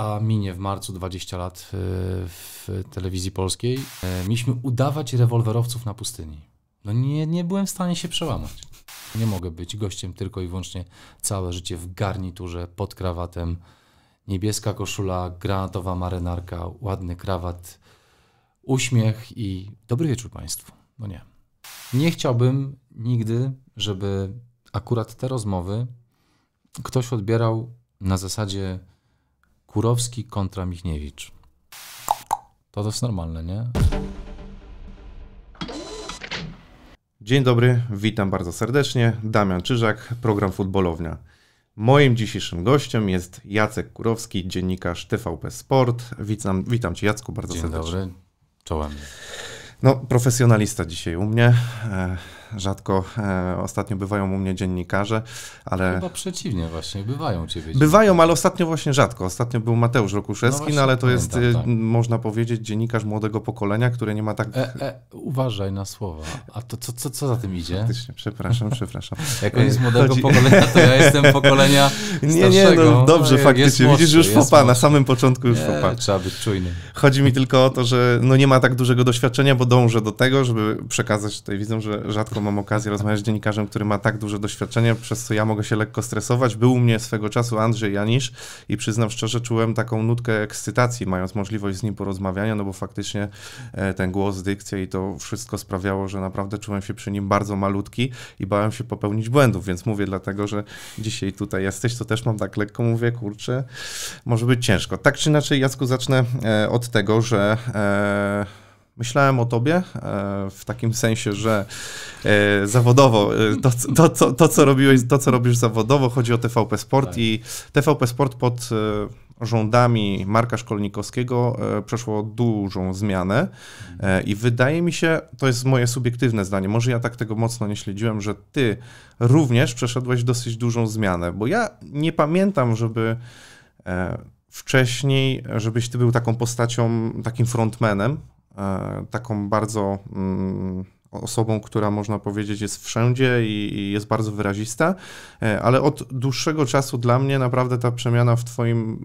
a minie w marcu 20 lat y, w telewizji polskiej, e, mieliśmy udawać rewolwerowców na pustyni. No nie, nie byłem w stanie się przełamać. Nie mogę być gościem tylko i wyłącznie całe życie w garniturze, pod krawatem, niebieska koszula, granatowa marynarka, ładny krawat, uśmiech i dobry wieczór Państwu. No nie. Nie chciałbym nigdy, żeby akurat te rozmowy ktoś odbierał na zasadzie Kurowski kontra Michniewicz. To jest normalne, nie? Dzień dobry, witam bardzo serdecznie. Damian Czyżak, program Futbolownia. Moim dzisiejszym gościem jest Jacek Kurowski, dziennikarz TVP Sport. Witam, witam cię Jacku bardzo Dzień serdecznie. Dzień dobry, czołem. No, profesjonalista dzisiaj u mnie. E, rzadko e, ostatnio bywają u mnie dziennikarze, ale... Chyba przeciwnie właśnie, bywają ciebie Bywają, ale ostatnio właśnie rzadko. Ostatnio był Mateusz Rokuszewski, no, no ale to pamiętam, jest, y, tak. można powiedzieć, dziennikarz młodego pokolenia, który nie ma tak... E, e, uważaj na słowa. A to co, co, co za tym idzie? Faktycznie, przepraszam, przepraszam. Jak on jest y, młodego Chodzi... pokolenia, to ja jestem pokolenia starszego. Nie, nie, no dobrze, no, faktycznie. Młodszy, Widzisz, już fopa, na samym początku już fopa. Trzeba być czujnym. Chodzi mi tylko o to, że no nie ma tak dużego doświadczenia, bo dążę do tego, żeby przekazać tutaj widzą, że rzadko rzadko mam okazję rozmawiać z dziennikarzem, który ma tak duże doświadczenie, przez co ja mogę się lekko stresować. Był u mnie swego czasu Andrzej Janisz i przyznam szczerze, czułem taką nutkę ekscytacji, mając możliwość z nim porozmawiania, no bo faktycznie e, ten głos, dykcja i to wszystko sprawiało, że naprawdę czułem się przy nim bardzo malutki i bałem się popełnić błędów, więc mówię dlatego, że dzisiaj tutaj jesteś, to też mam tak lekko, mówię, kurczę, może być ciężko. Tak czy inaczej, Jacku, zacznę e, od tego, że e, Myślałem o tobie e, w takim sensie, że e, zawodowo e, to, to, to, to, co robiłeś, to co robisz zawodowo, chodzi o TVP Sport tak. i TVP Sport pod rządami Marka Szkolnikowskiego przeszło dużą zmianę i wydaje mi się, to jest moje subiektywne zdanie, może ja tak tego mocno nie śledziłem, że ty również przeszedłeś dosyć dużą zmianę, bo ja nie pamiętam, żeby wcześniej, żebyś ty był taką postacią, takim frontmanem E, taką bardzo mm, osobą, która można powiedzieć jest wszędzie i, jest bardzo wyrazista, e, ale od dłuższego czasu dla mnie naprawdę ta przemiana w twoim,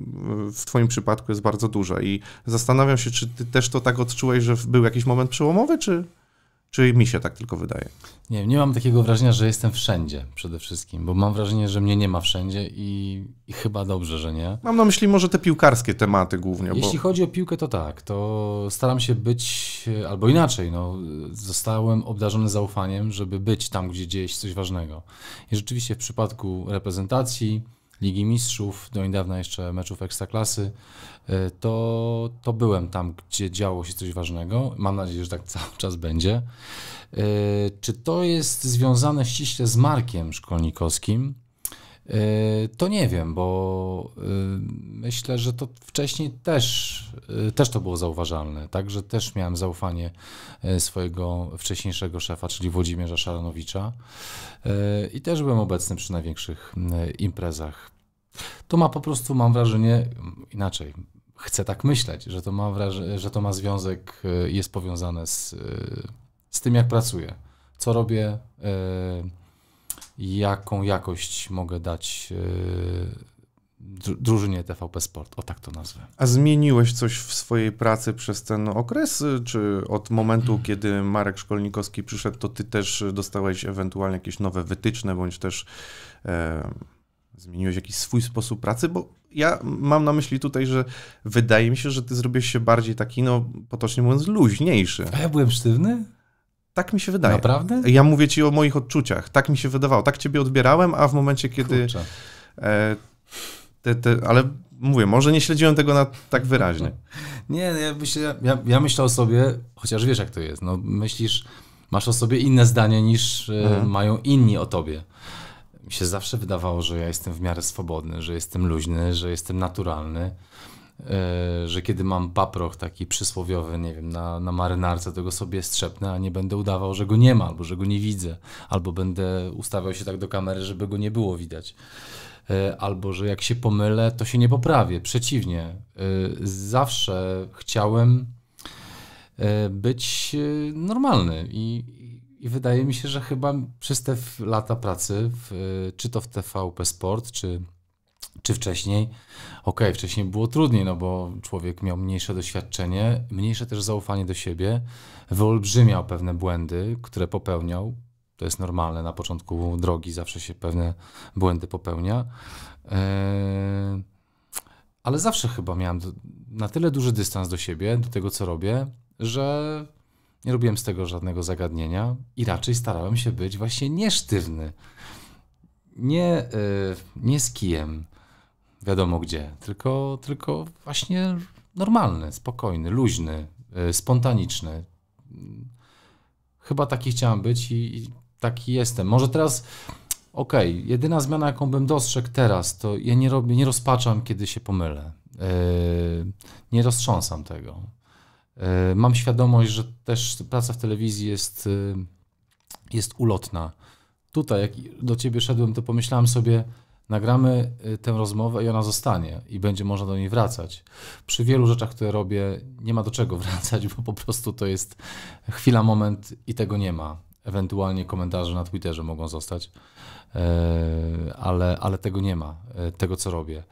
w twoim przypadku jest bardzo duża i zastanawiam się, czy ty też to tak odczułeś, że był jakiś moment przełomowy, czy... Czy mi się tak tylko wydaje? Nie, nie mam takiego wrażenia, że jestem wszędzie przede wszystkim, bo mam wrażenie, że mnie nie ma wszędzie i, i chyba dobrze, że nie. Mam na myśli może te piłkarskie tematy głównie. Jeśli bo... chodzi o piłkę, to tak. To staram się być, albo inaczej, no, zostałem obdarzony zaufaniem, żeby być tam, gdzie dzieje się coś ważnego. I rzeczywiście w przypadku reprezentacji Ligi Mistrzów, do niedawna jeszcze meczów Ekstraklasy, e, to, to byłem tam, gdzie działo się coś ważnego. Mam nadzieję, że tak cały czas będzie. E, czy to jest związane ściśle z Markiem Szkolnikowskim? E, to nie wiem, bo myślę, że to wcześniej też, też to było zauważalne, także też miałem zaufanie swojego wcześniejszego szefa, czyli Włodzimierza Szaranowicza i też byłem obecny przy największych imprezach to ma po prostu, mam wrażenie, inaczej. Chcę tak myśleć, że to ma, wraż- że to ma związek, e, jest powiązane z, e, z tym, jak pracuję, co robię, e, jaką jakość mogę dać drużynie TVP Sport, o tak to nazwę. A zmieniłeś coś w swojej pracy przez ten okres? Czy od momentu, hmm. kiedy Marek Szkolnikowski przyszedł, to ty też dostałeś ewentualnie jakieś nowe wytyczne, bądź też e, Zmieniłeś jakiś swój sposób pracy, bo ja mam na myśli tutaj, że wydaje mi się, że ty zrobiłeś się bardziej taki, no potocznie mówiąc, luźniejszy. A ja byłem sztywny? Tak mi się wydaje. Naprawdę? Ja mówię ci o moich odczuciach. Tak mi się wydawało. Tak ciebie odbierałem, a w momencie, kiedy. E, te, te, ale mówię, może nie śledziłem tego na, tak wyraźnie. Nie, no ja, myślę, ja, ja myślę o sobie, chociaż wiesz, jak to jest. No, myślisz, masz o sobie inne zdanie niż e, mhm. mają inni o tobie mi się zawsze wydawało, że ja jestem w miarę swobodny, że jestem luźny, że jestem naturalny, e, że kiedy mam paproch taki przysłowiowy, nie wiem, na, na marynarce, to go sobie strzepnę, a nie będę udawał, że go nie ma, albo że go nie widzę, albo będę ustawiał się tak do kamery, żeby go nie było widać. E, albo że jak się pomylę, to się nie poprawię. Przeciwnie, e, zawsze chciałem być normalny i, i wydaje mi się, że chyba przez te lata pracy, w, czy to w TVP Sport, czy, czy wcześniej, okej, okay, wcześniej było trudniej, no bo człowiek miał mniejsze doświadczenie, mniejsze też zaufanie do siebie, wyolbrzymiał pewne błędy, które popełniał. To jest normalne, na początku drogi zawsze się pewne błędy popełnia. E, ale zawsze chyba miałem na tyle duży dystans do siebie, do tego co robię, że nie robiłem z tego żadnego zagadnienia i raczej starałem się być właśnie niesztywny. Nie, yy, nie z kijem, wiadomo gdzie, tylko, tylko właśnie normalny, spokojny, luźny, yy, spontaniczny. Chyba taki chciałem być i, i taki jestem. Może teraz okej, okay, jedyna zmiana, jaką bym dostrzegł teraz, to ja nie robię, nie rozpaczam, kiedy się pomylę. Yy, nie roztrząsam tego. E, mam świadomość, że też praca w telewizji jest, e, jest ulotna. Tutaj, jak do ciebie szedłem, to pomyślałem sobie, nagramy e, tę rozmowę i ona zostanie i będzie można do niej wracać. Przy wielu rzeczach, które robię, nie ma do czego wracać, bo po prostu to jest chwila, moment i tego nie ma. Ewentualnie komentarze na Twitterze mogą zostać, ale, ale tego nie ma, tego co robię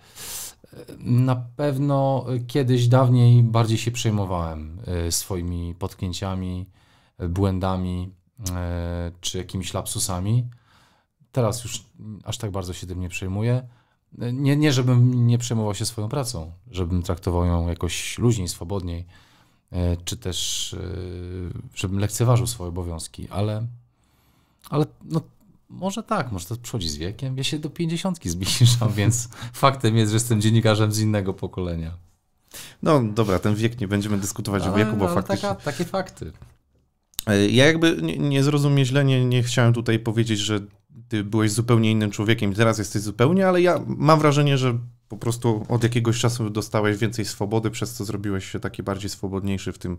na pewno kiedyś dawniej bardziej się przejmowałem e, swoimi potknięciami, e, błędami e, czy jakimiś lapsusami. Teraz już aż tak bardzo się tym nie przejmuję. Nie, nie, żebym nie przejmował się swoją pracą, żebym traktował ją jakoś luźniej, swobodniej, czy też żebym lekceważył swoje obowiązki, ale, ale no, może tak, może to przychodzi z wiekiem. Ja się do pięćdziesiątki zbliżam, więc faktem jest, że jestem dziennikarzem z innego pokolenia. No dobra, ten wiek nie będziemy dyskutować ale, o wieku, bo faktycznie... Taka, takie fakty. E, ja jakby nie, nie zrozumie źle, nie, nie chciałem tutaj powiedzieć, że ty byłeś zupełnie innym człowiekiem i teraz jesteś zupełnie, ale ja mam wrażenie, że po prostu od jakiegoś czasu dostałeś więcej swobody, przez co zrobiłeś się taki bardziej swobodniejszy w tym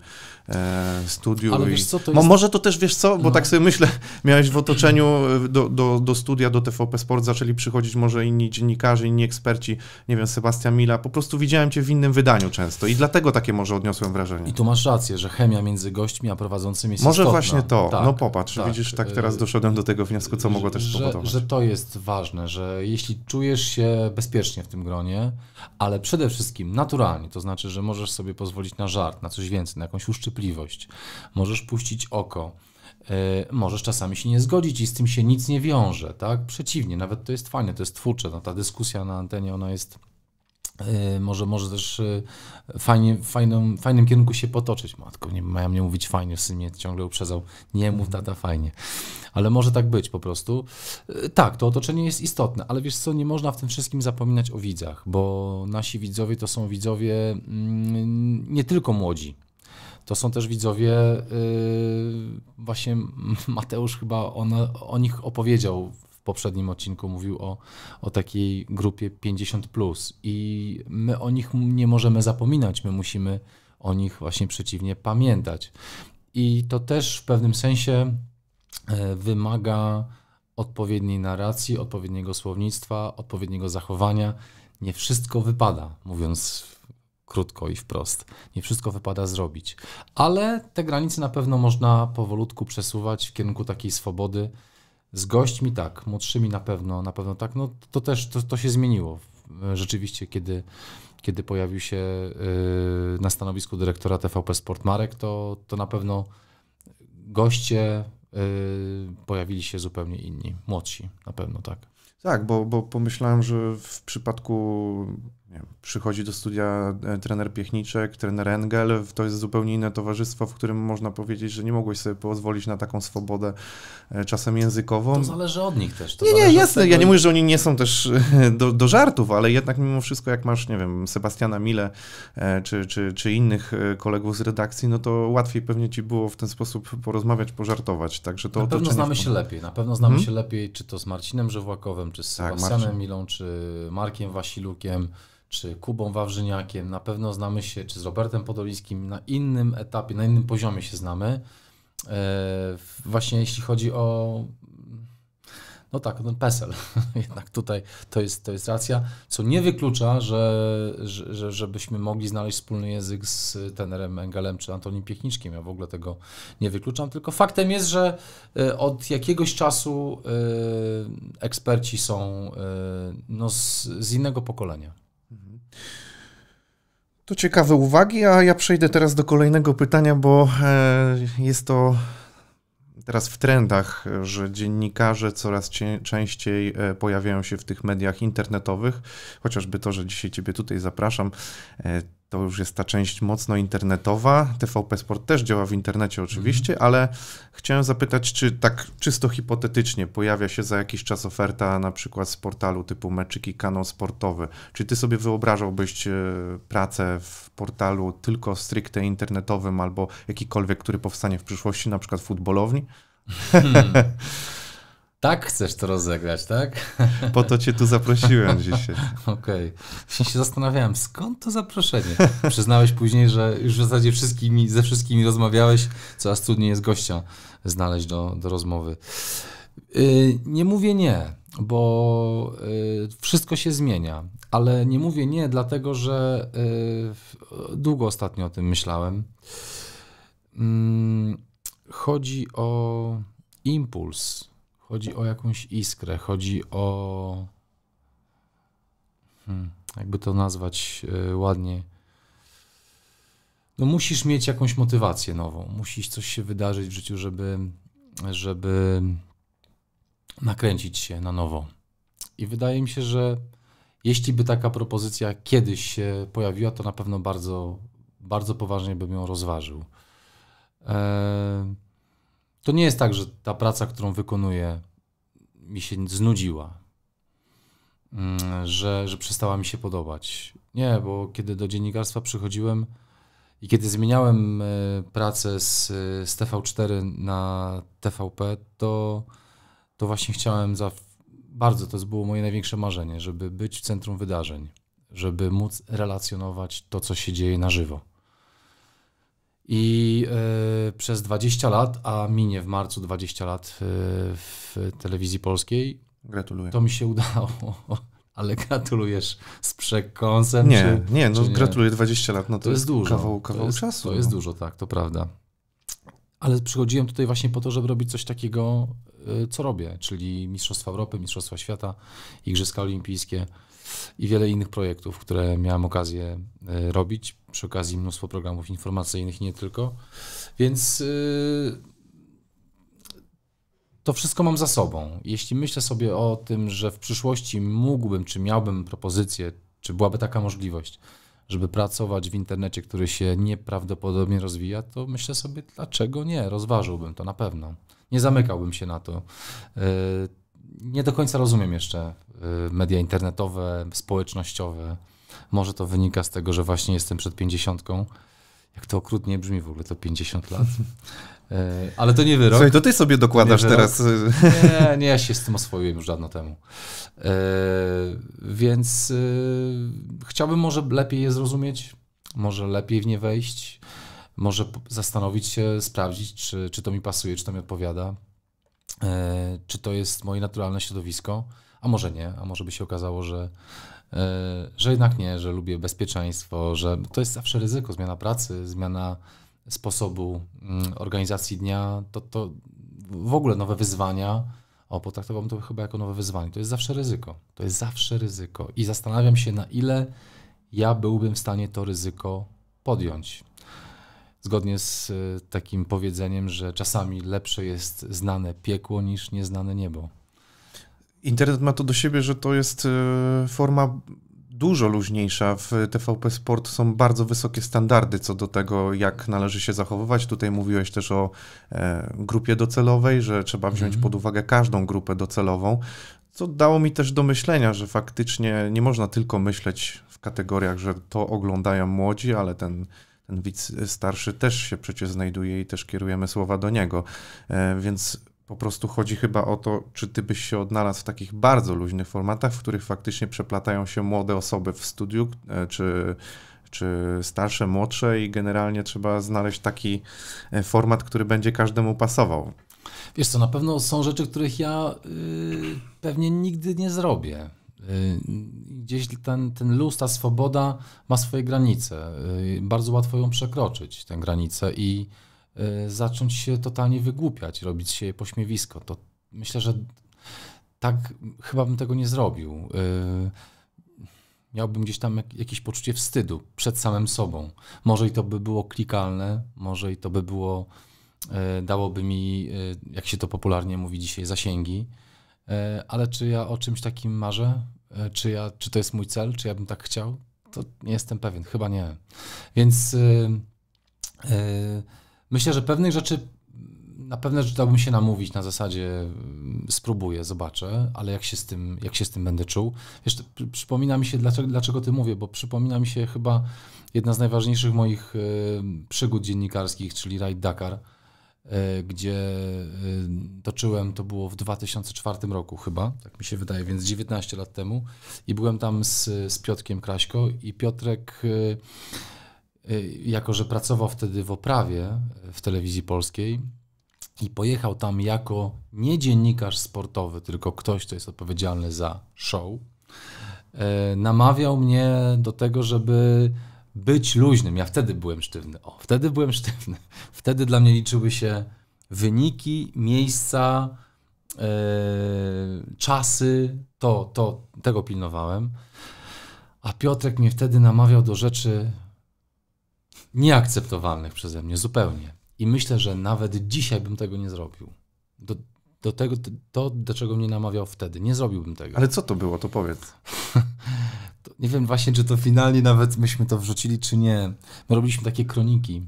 e, studiu. Ale i... wiesz co, to jest... Może to też, wiesz co, bo no. tak sobie myślę, miałeś w otoczeniu e, do, do, do studia, do TVP Sport zaczęli przychodzić może inni dziennikarze, inni eksperci, nie wiem, Sebastian Mila, po prostu widziałem cię w innym wydaniu często i dlatego takie może odniosłem wrażenie. I tu masz rację, że chemia między gośćmi a prowadzącymi jest Może istotna. właśnie to, no tak, no popatrz, tak. widzisz, tak teraz e, doszedłem do tego wniosku, co mogło też spowodować. że to jest ważne, że jeśli czujesz się bezpiecznie w tym gronie, stronie, ale przede wszystkim naturalnie, to znaczy, że możesz sobie pozwolić na żart, na coś więcej, na jakąś uszczypliwość, możesz puścić oko, yy, możesz czasami się nie zgodzić i z tym się nic nie wiąże, tak? Przeciwnie, nawet to jest fajne, to jest twórcze, no, ta dyskusja na antenie, ona jest Y, może, może też y, fajnie, fajną, fajnym kierunku się potoczyć. Matko, nie miałem nie mówić fajnie, syn mnie ciągle uprzedzał. Nie mów mhm. tata fajnie. Ale może tak być po prostu. Y, tak, to otoczenie jest istotne, ale wiesz co, nie można w tym wszystkim zapominać o widzach, bo nasi widzowie to są widzowie mm, nie tylko młodzi. To są też widzowie, właśnie Mateusz chyba on, o nich opowiedział poprzednim odcinku mówił o, o takiej grupie 50. Plus. I my o nich nie możemy zapominać, my musimy o nich właśnie przeciwnie pamiętać. I to też w pewnym sensie e, wymaga odpowiedniej narracji, odpowiedniego słownictwa, odpowiedniego zachowania. Nie wszystko wypada, mówiąc krótko i wprost. Nie wszystko wypada zrobić. Ale te granice na pewno można powolutku przesuwać w kierunku takiej swobody, z gośćmi tak, młodszymi na pewno, na pewno tak. No to też to, to się zmieniło. E, rzeczywiście, kiedy, kiedy pojawił się e, na stanowisku dyrektora TVP Sport Marek, to, to na pewno goście e, pojawili się zupełnie inni, młodsi na pewno, tak. Tak, bo, bo pomyślałem, że w przypadku przychodzi do studia e, trener Piechniczek, trener Engel, to jest zupełnie inne towarzystwo, w którym można powiedzieć, że nie mogłeś sobie pozwolić na taką swobodę e, czasem językową. To zależy od nich też. To nie, nie, jasne, ja nie mówię, że oni nie są też e, do, do, żartów, ale jednak mimo wszystko jak masz, nie wiem, Sebastiana Mile czy, czy, czy innych kolegów z redakcji, no to łatwiej pewnie ci było w ten sposób porozmawiać, pożartować. Także to na pewno znamy się lepiej, na pewno znamy hmm? się lepiej, czy to z Marcinem Żywłakowym, czy z tak, Sebastianem tak, Milą, czy Markiem Wasilukiem, czy Kubą Wawrzyniakiem, na pewno znamy się, czy z Robertem Podolińskim, na innym etapie, na innym poziomie się znamy. E, właśnie jeśli chodzi o no tak, ten no PESEL. Jednak tutaj to jest, to jest racja, co nie wyklucza, że, że, żebyśmy mogli znaleźć wspólny język z tenerem Engelem czy Antonim Piechniczkiem. Ja w ogóle tego nie wykluczam, tylko faktem jest, że e, od jakiegoś czasu e, eksperci są no, z, z innego pokolenia. To ciekawe uwagi, a ja przejdę teraz do kolejnego pytania, bo e, jest to teraz w trendach, że dziennikarze coraz częściej e, pojawiają się w tych mediach internetowych, chociażby to, że dzisiaj Ciebie tutaj zapraszam, e, to już jest ta część mocno internetowa. TVP Sport też działa w internecie mhm. oczywiście, ale chciałem zapytać, czy tak czysto hipotetycznie pojawia się za jakiś czas oferta na przykład z portalu typu Meczyki kanał sportowy. Czy ty sobie wyobrażałbyś e, pracę w portalu tylko stricte internetowym albo jakikolwiek, który powstanie w przyszłości, na przykład futbolowni? Hmm. Tak chcesz to rozegrać, tak? Po to cię tu zaprosiłem dzisiaj. Okej. Okay. Właśnie się zastanawiałem, skąd to zaproszenie? Przyznałeś później, że już w zasadzie wszystkimi, ze wszystkimi rozmawiałeś, coraz trudniej jest gościa znaleźć do, do rozmowy. Y, nie mówię nie, bo y, wszystko się zmienia, ale nie mówię nie dlatego, że y, długo ostatnio o tym myślałem. Mm, chodzi o impuls Chodzi o jakąś iskrę, chodzi o. Hmm, jakby to nazwać yy, ładnie. No musisz mieć jakąś motywację nową. Musisz coś się wydarzyć w życiu, żeby, żeby nakręcić się na nowo. I wydaje mi się, że jeśli by taka propozycja kiedyś się pojawiła, to na pewno bardzo, bardzo poważnie bym ją rozważył. Eee, to nie jest tak, że ta praca, którą wykonuję, mi się znudziła, mm, że, że przestała mi się podobać. Nie, bo kiedy do dziennikarstwa przychodziłem i kiedy zmieniałem e, pracę z, e, z TV4 na TVP, to, to właśnie chciałem za, bardzo, to było moje największe marzenie, żeby być w centrum wydarzeń, żeby móc relacjonować to, co się dzieje na żywo. I y, przez 20 lat, a minie w marcu 20 lat y, w telewizji polskiej. Gratuluję. To mi się udało. Ale gratulujesz z przekąsem? Nie, czy, nie, no gratuluję 20 lat, no to, to jest dużo. kawał, kawał to jest, czasu. To jest no. dużo, tak, to prawda. Ale przychodziłem tutaj właśnie po to, żeby robić coś takiego, e, co robię, czyli Mistrzostwa Europy, Mistrzostwa Świata, Igrzyska Olimpijskie i wiele innych projektów, które miałem okazję e, robić. Przy okazji mnóstwo programów informacyjnych i nie tylko. Więc e, to wszystko mam za sobą. Jeśli myślę sobie o tym, że w przyszłości mógłbym, czy miałbym propozycję, czy byłaby taka możliwość, żeby pracować w internecie, który się nieprawdopodobnie rozwija, to myślę sobie, dlaczego nie? Rozważyłbym to na pewno. Nie zamykałbym się na to. E, nie do końca rozumiem jeszcze y, media internetowe, społecznościowe. Może to wynika z tego, że właśnie jestem przed pięćdziesiątką. Jak to okrutnie brzmi w ogóle, to 50 lat. Y, ale to nie wyrok. Słuchaj, to ty sobie dokładasz nie teraz. Y, nie, nie, ja się z tym oswoiłem już dawno temu. Więc chciałbym może lepiej je zrozumieć, może lepiej w nie wejść, może zastanowić się, sprawdzić, czy, czy to mi pasuje, czy to mi odpowiada. E, czy to jest moje naturalne środowisko, a może nie, a może by się okazało, że, e, że jednak nie, że lubię bezpieczeństwo, że to jest zawsze ryzyko, zmiana pracy, zmiana sposobu mm, organizacji dnia, to, to w ogóle nowe wyzwania. O, potraktowałbym to chyba jako nowe wyzwanie. To jest zawsze ryzyko. To jest zawsze ryzyko. I zastanawiam się, na ile ja byłbym w stanie to ryzyko podjąć zgodnie z e, takim powiedzeniem, że czasami lepsze jest znane piekło niż nieznane niebo. Internet ma to do siebie, że to jest e, forma dużo luźniejsza. W TVP Sport są bardzo wysokie standardy co do tego, jak należy się zachowywać. Tutaj mówiłeś też o e, grupie docelowej, że trzeba wziąć mhm. pod uwagę każdą grupę docelową, co dało mi też do myślenia, że faktycznie nie można tylko myśleć w kategoriach, że to oglądają młodzi, ale ten ten widz starszy też się przecież znajduje i też kierujemy słowa do niego. E, więc po prostu chodzi chyba o to, czy ty byś się odnalazł w takich bardzo luźnych formatach, w których faktycznie przeplatają się młode osoby w studiu, e, czy, czy starsze, młodsze i generalnie trzeba znaleźć taki e, format, który będzie każdemu pasował. Wiesz co, na pewno są rzeczy, których ja yy, pewnie nigdy nie zrobię. Y, gdzieś ten, ten luz, ta swoboda ma swoje granice. Y, bardzo łatwo ją przekroczyć, tę granicę i y, zacząć się totalnie wygłupiać, robić się pośmiewisko. To myślę, że tak chyba bym tego nie zrobił. Miałbym gdzieś tam jakieś poczucie wstydu przed samym sobą. Może i to by było klikalne, może i to by było, dałoby mi, jak się to popularnie mówi dzisiaj, zasięgi E, ale czy ja o czymś takim marzę? E, czy, ja, czy to jest mój cel? Czy ja bym tak chciał? To nie jestem pewien, chyba nie. Więc y, y, myślę, że pewnych rzeczy na pewno, rzeczy dałbym się namówić na zasadzie y, spróbuję, zobaczę, ale jak się z tym, jak się z tym będę czuł. Wiesz, przypomina mi się, dlaczego, dlaczego ty mówię, bo przypomina mi się chyba jedna z najważniejszych moich przygód dziennikarskich, czyli Ride Dakar. E, gdzie e, toczyłem, to było w 2004 roku chyba, tak mi się wydaje, więc 19 lat temu. I byłem tam z, z Piotkiem Kraśko i Piotrek, e, jako że pracował wtedy w oprawie w telewizji polskiej, i pojechał tam jako nie dziennikarz sportowy, tylko ktoś, kto jest odpowiedzialny za show, namawiał mnie do tego, żeby być luźnym. Ja wtedy byłem sztywny. O, wtedy byłem sztywny. Wtedy dla mnie liczyły się wyniki, miejsca, e, czasy. To, to, tego pilnowałem. A Piotrek mnie wtedy namawiał do rzeczy nieakceptowalnych przeze mnie zupełnie. I myślę, że nawet dzisiaj bym tego nie zrobił. Do, do tego, to, do czego mnie namawiał wtedy. Nie zrobiłbym tego. Ale co to było, to powiedz. nie wiem właśnie, czy to finalnie nawet myśmy to wrzucili, czy nie. My robiliśmy takie kroniki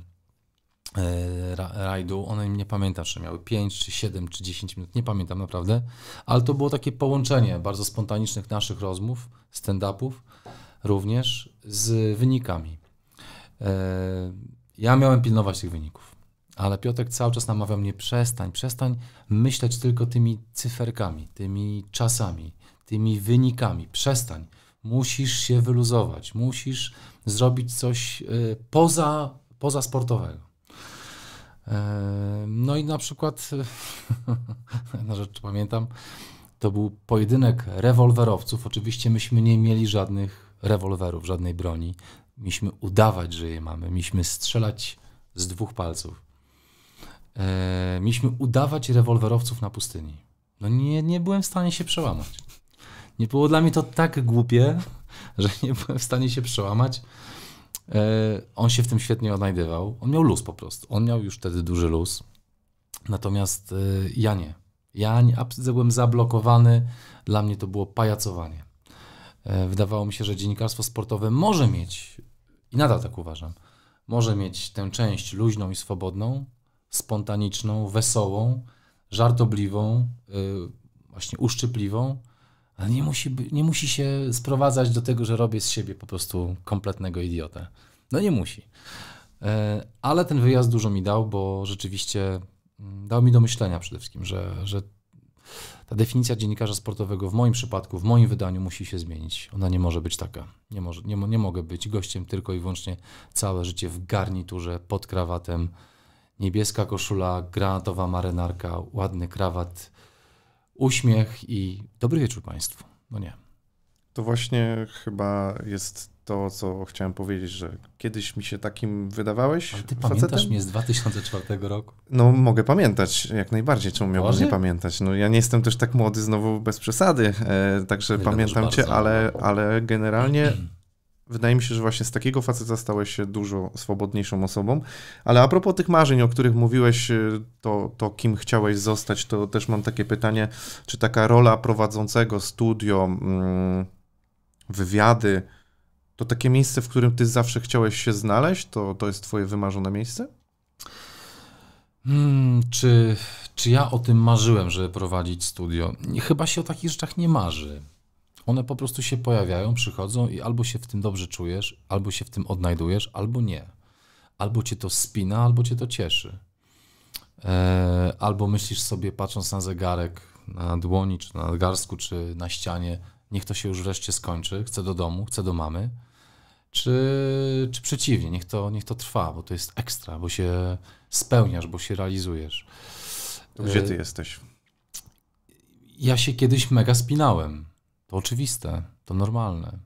e, rajdu. One nie pamiętam, czy miały 5, czy 7, czy 10 minut, nie pamiętam naprawdę, ale to było takie połączenie bardzo spontanicznych naszych rozmów, stand-upów również z wynikami. E, ja miałem pilnować tych wyników, ale Piotrek cały czas namawiał mnie, przestań, przestań myśleć tylko tymi cyferkami, tymi czasami, tymi wynikami, przestań musisz się wyluzować, musisz zrobić coś y, poza, poza sportowego. E, no i na przykład, na rzecz pamiętam, to był pojedynek rewolwerowców. Oczywiście myśmy nie mieli żadnych rewolwerów, żadnej broni. Mieliśmy udawać, że je mamy. Mieliśmy strzelać z dwóch palców. E, mieliśmy udawać rewolwerowców na pustyni. No nie, nie byłem w stanie się przełamać. Nie było dla mnie to tak głupie, że nie byłem w stanie się przełamać. E, on się w tym świetnie odnajdywał. On miał luz po prostu. On miał już wtedy duży luz. Natomiast e, ja nie. Ja nie, byłem zablokowany. Dla mnie to było pajacowanie. E, wydawało mi się, że dziennikarstwo sportowe może mieć, i nadal tak uważam, może mieć tę część luźną i swobodną, spontaniczną, wesołą, żartobliwą, właśnie uszczypliwą, ale nie musi, nie musi się sprowadzać do tego, że robię z siebie po prostu kompletnego idiotę. No nie musi. E, ale ten wyjazd dużo mi dał, bo rzeczywiście mm, dał mi do myślenia przede wszystkim, że, że ta definicja dziennikarza sportowego w moim przypadku, w moim wydaniu musi się zmienić. Ona nie może być taka. Nie, może, nie, nie mogę być gościem tylko i wyłącznie całe życie w garniturze, pod krawatem, niebieska koszula, granatowa marynarka, ładny krawat, uśmiech i dobry wieczór Państwu. No nie. To właśnie chyba jest to, co chciałem powiedzieć, że kiedyś mi się takim wydawałeś. Ale ty facetem? pamiętasz mnie z 2004 roku? No, mogę pamiętać, jak najbardziej. Czemu miałbym nie pamiętać? No, ja nie jestem też tak młody, znowu bez przesady, e, także pamiętam cię, ale, ale generalnie Wydaje mi się, że właśnie z takiego faceta stałeś się dużo swobodniejszą osobą. Ale a propos tych marzeń, o których mówiłeś, y, to, to kim chciałeś zostać, to też mam takie pytanie, czy taka rola prowadzącego studio, mm, wywiady, to takie miejsce, w którym ty zawsze chciałeś się znaleźć, to, to jest twoje wymarzone miejsce? Hmm, czy, czy ja o tym marzyłem, żeby prowadzić studio? Chyba się o takich rzeczach nie marzy. One po prostu się pojawiają, przychodzą i albo się w tym dobrze czujesz, albo się w tym odnajdujesz, albo nie. Albo cię to spina, albo cię to cieszy. E, albo myślisz sobie, patrząc na zegarek, na dłoni, czy na garstku, czy na ścianie, niech to się już wreszcie skończy, chcę do domu, chcę do mamy. Czy, czy przeciwnie, niech to, niech to trwa, bo to jest ekstra, bo się spełniasz, bo się realizujesz. Gdzie ty e, jesteś? Ja się kiedyś mega spinałem. To oczywiste, to normalne.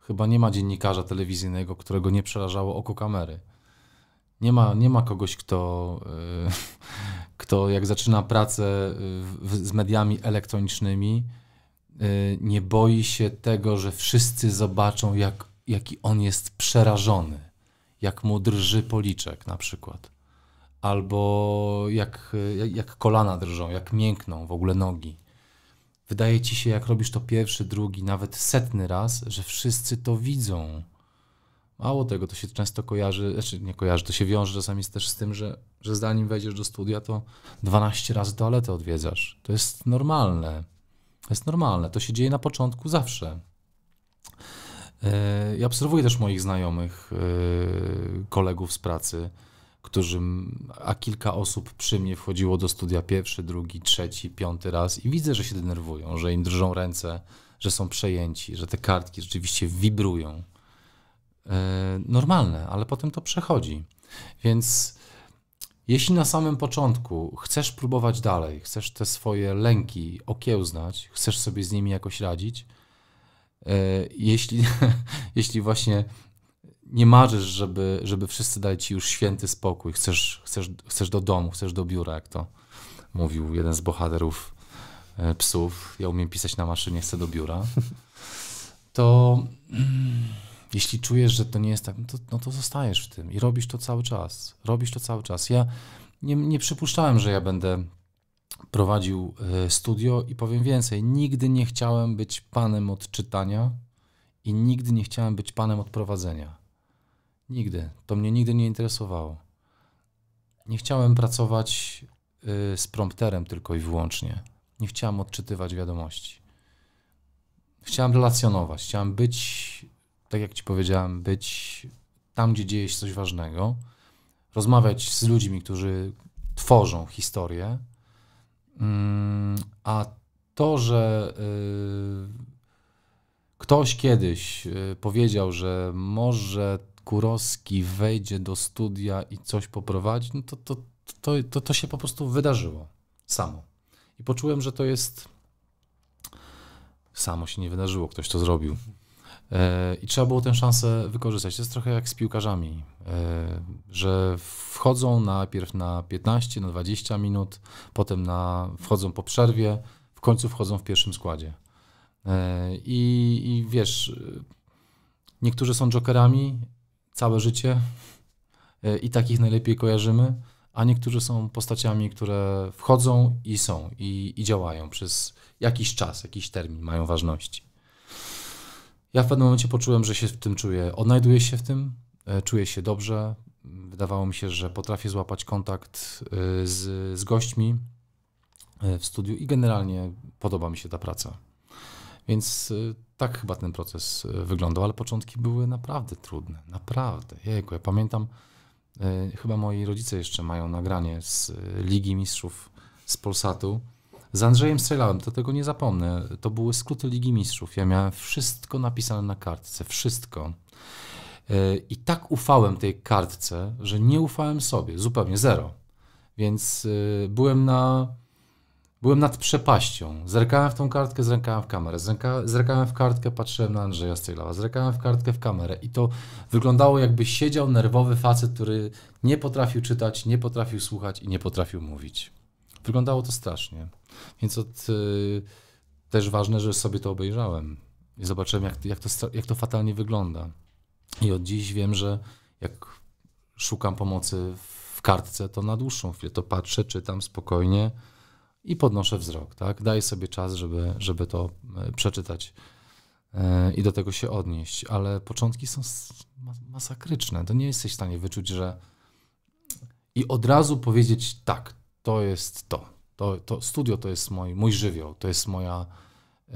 Chyba nie ma dziennikarza telewizyjnego, którego nie przerażało oko kamery. Nie ma, nie ma kogoś, kto, yy, kto jak zaczyna pracę e, w, z mediami elektronicznymi, yy, nie boi się tego, że wszyscy zobaczą, jak, jaki on jest przerażony, jak mu drży policzek na przykład, albo jak, jak kolana drżą, jak miękną w ogóle nogi. Wydaje ci się, jak robisz to pierwszy, drugi, nawet setny raz, że wszyscy to widzą. Mało tego, to się często kojarzy, znaczy nie kojarzy, to się wiąże czasami też z tym, że, że zanim wejdziesz do studia, to 12 razy toaletę odwiedzasz. To jest normalne. To jest normalne. To się dzieje na początku zawsze. E, ja obserwuję też moich znajomych, e, kolegów z pracy, którzy, a kilka osób przy mnie wchodziło do studia pierwszy, drugi, trzeci, piąty raz i widzę, że się denerwują, że im drżą ręce, że są przejęci, że te kartki rzeczywiście wibrują. E, normalne, ale potem to przechodzi. Więc jeśli na samym początku chcesz próbować dalej, chcesz te swoje lęki okiełznać, chcesz sobie z nimi jakoś radzić, e, jeśli, jeśli właśnie nie marzysz, żeby, żeby wszyscy dali ci już święty spokój. Chcesz, chcesz, chcesz do domu, chcesz do biura, jak to mówił jeden z bohaterów e, psów. Ja umiem pisać na maszynie, chcę do biura. To mm, jeśli czujesz, że to nie jest tak, no to, no to zostajesz w tym i robisz to cały czas. Robisz to cały czas. Ja nie, nie przypuszczałem, że ja będę prowadził e, studio i powiem więcej. Nigdy nie chciałem być panem odczytania i nigdy nie chciałem być panem odprowadzenia. prowadzenia Nigdy. To mnie nigdy nie interesowało. Nie chciałem pracować y, z prompterem tylko i wyłącznie. Nie chciałem odczytywać wiadomości. Chciałem relacjonować, chciałem być, tak jak ci powiedziałem, być tam, gdzie dzieje się coś ważnego, rozmawiać z ludźmi, którzy tworzą historię. Mm, a to, że y, ktoś kiedyś y, powiedział, że może Kurowski wejdzie do studia i coś poprowadzi, no to, to, to, to, to się po prostu wydarzyło samo. I poczułem, że to jest. Samo się nie wydarzyło, ktoś to zrobił. E, I trzeba było tę szansę wykorzystać. To jest trochę jak z piłkarzami, e, że wchodzą najpierw na 15, na 20 minut, potem na, wchodzą po przerwie, w końcu wchodzą w pierwszym składzie. E, I, i wiesz, niektórzy są jokerami, całe życie e, i takich najlepiej kojarzymy, a niektórzy są postaciami, które wchodzą i są i, i działają przez jakiś czas, jakiś termin, mają ważności. Ja w pewnym momencie poczułem, że się w tym czuję, odnajduję się w tym, e, czuję się dobrze. Wydawało mi się, że potrafię złapać kontakt e, z, z gośćmi w studiu i generalnie podoba mi się ta praca. Więc y, tak chyba ten proces y, wyglądał, ale początki były naprawdę trudne. Naprawdę. Jejku, ja pamiętam, y, chyba moi rodzice jeszcze mają nagranie z Ligi Mistrzów z Polsatu. Z Andrzejem Strzelałem, to tego nie zapomnę. To były skróty Ligi Mistrzów. Ja miałem wszystko napisane na kartce, wszystko. I tak ufałem tej kartce, że nie ufałem sobie, zupełnie zero. Więc byłem na Byłem nad przepaścią. Zerkałem w tą kartkę, zerkałem w kamerę. Zerka, zerkałem w kartkę, patrzyłem na Andrzeja Strylawa. Zerkałem w kartkę, w kamerę. I to wyglądało jakby siedział nerwowy facet, który nie potrafił czytać, nie potrafił słuchać i nie potrafił mówić. Wyglądało to strasznie. Więc od, y, też ważne, że sobie to obejrzałem. I zobaczyłem, jak, jak, to, jak to fatalnie wygląda. I od dziś wiem, że jak szukam pomocy w kartce, to na dłuższą chwilę to patrzę, czytam spokojnie i podnoszę wzrok, tak? Daję sobie czas, żeby, żeby to e, przeczytać e, i do tego się odnieść, ale początki są masakryczne. To nie jesteś w stanie wyczuć, że i od razu powiedzieć tak, to jest to. To, to studio to jest mój, mój żywioł, to jest moja, e,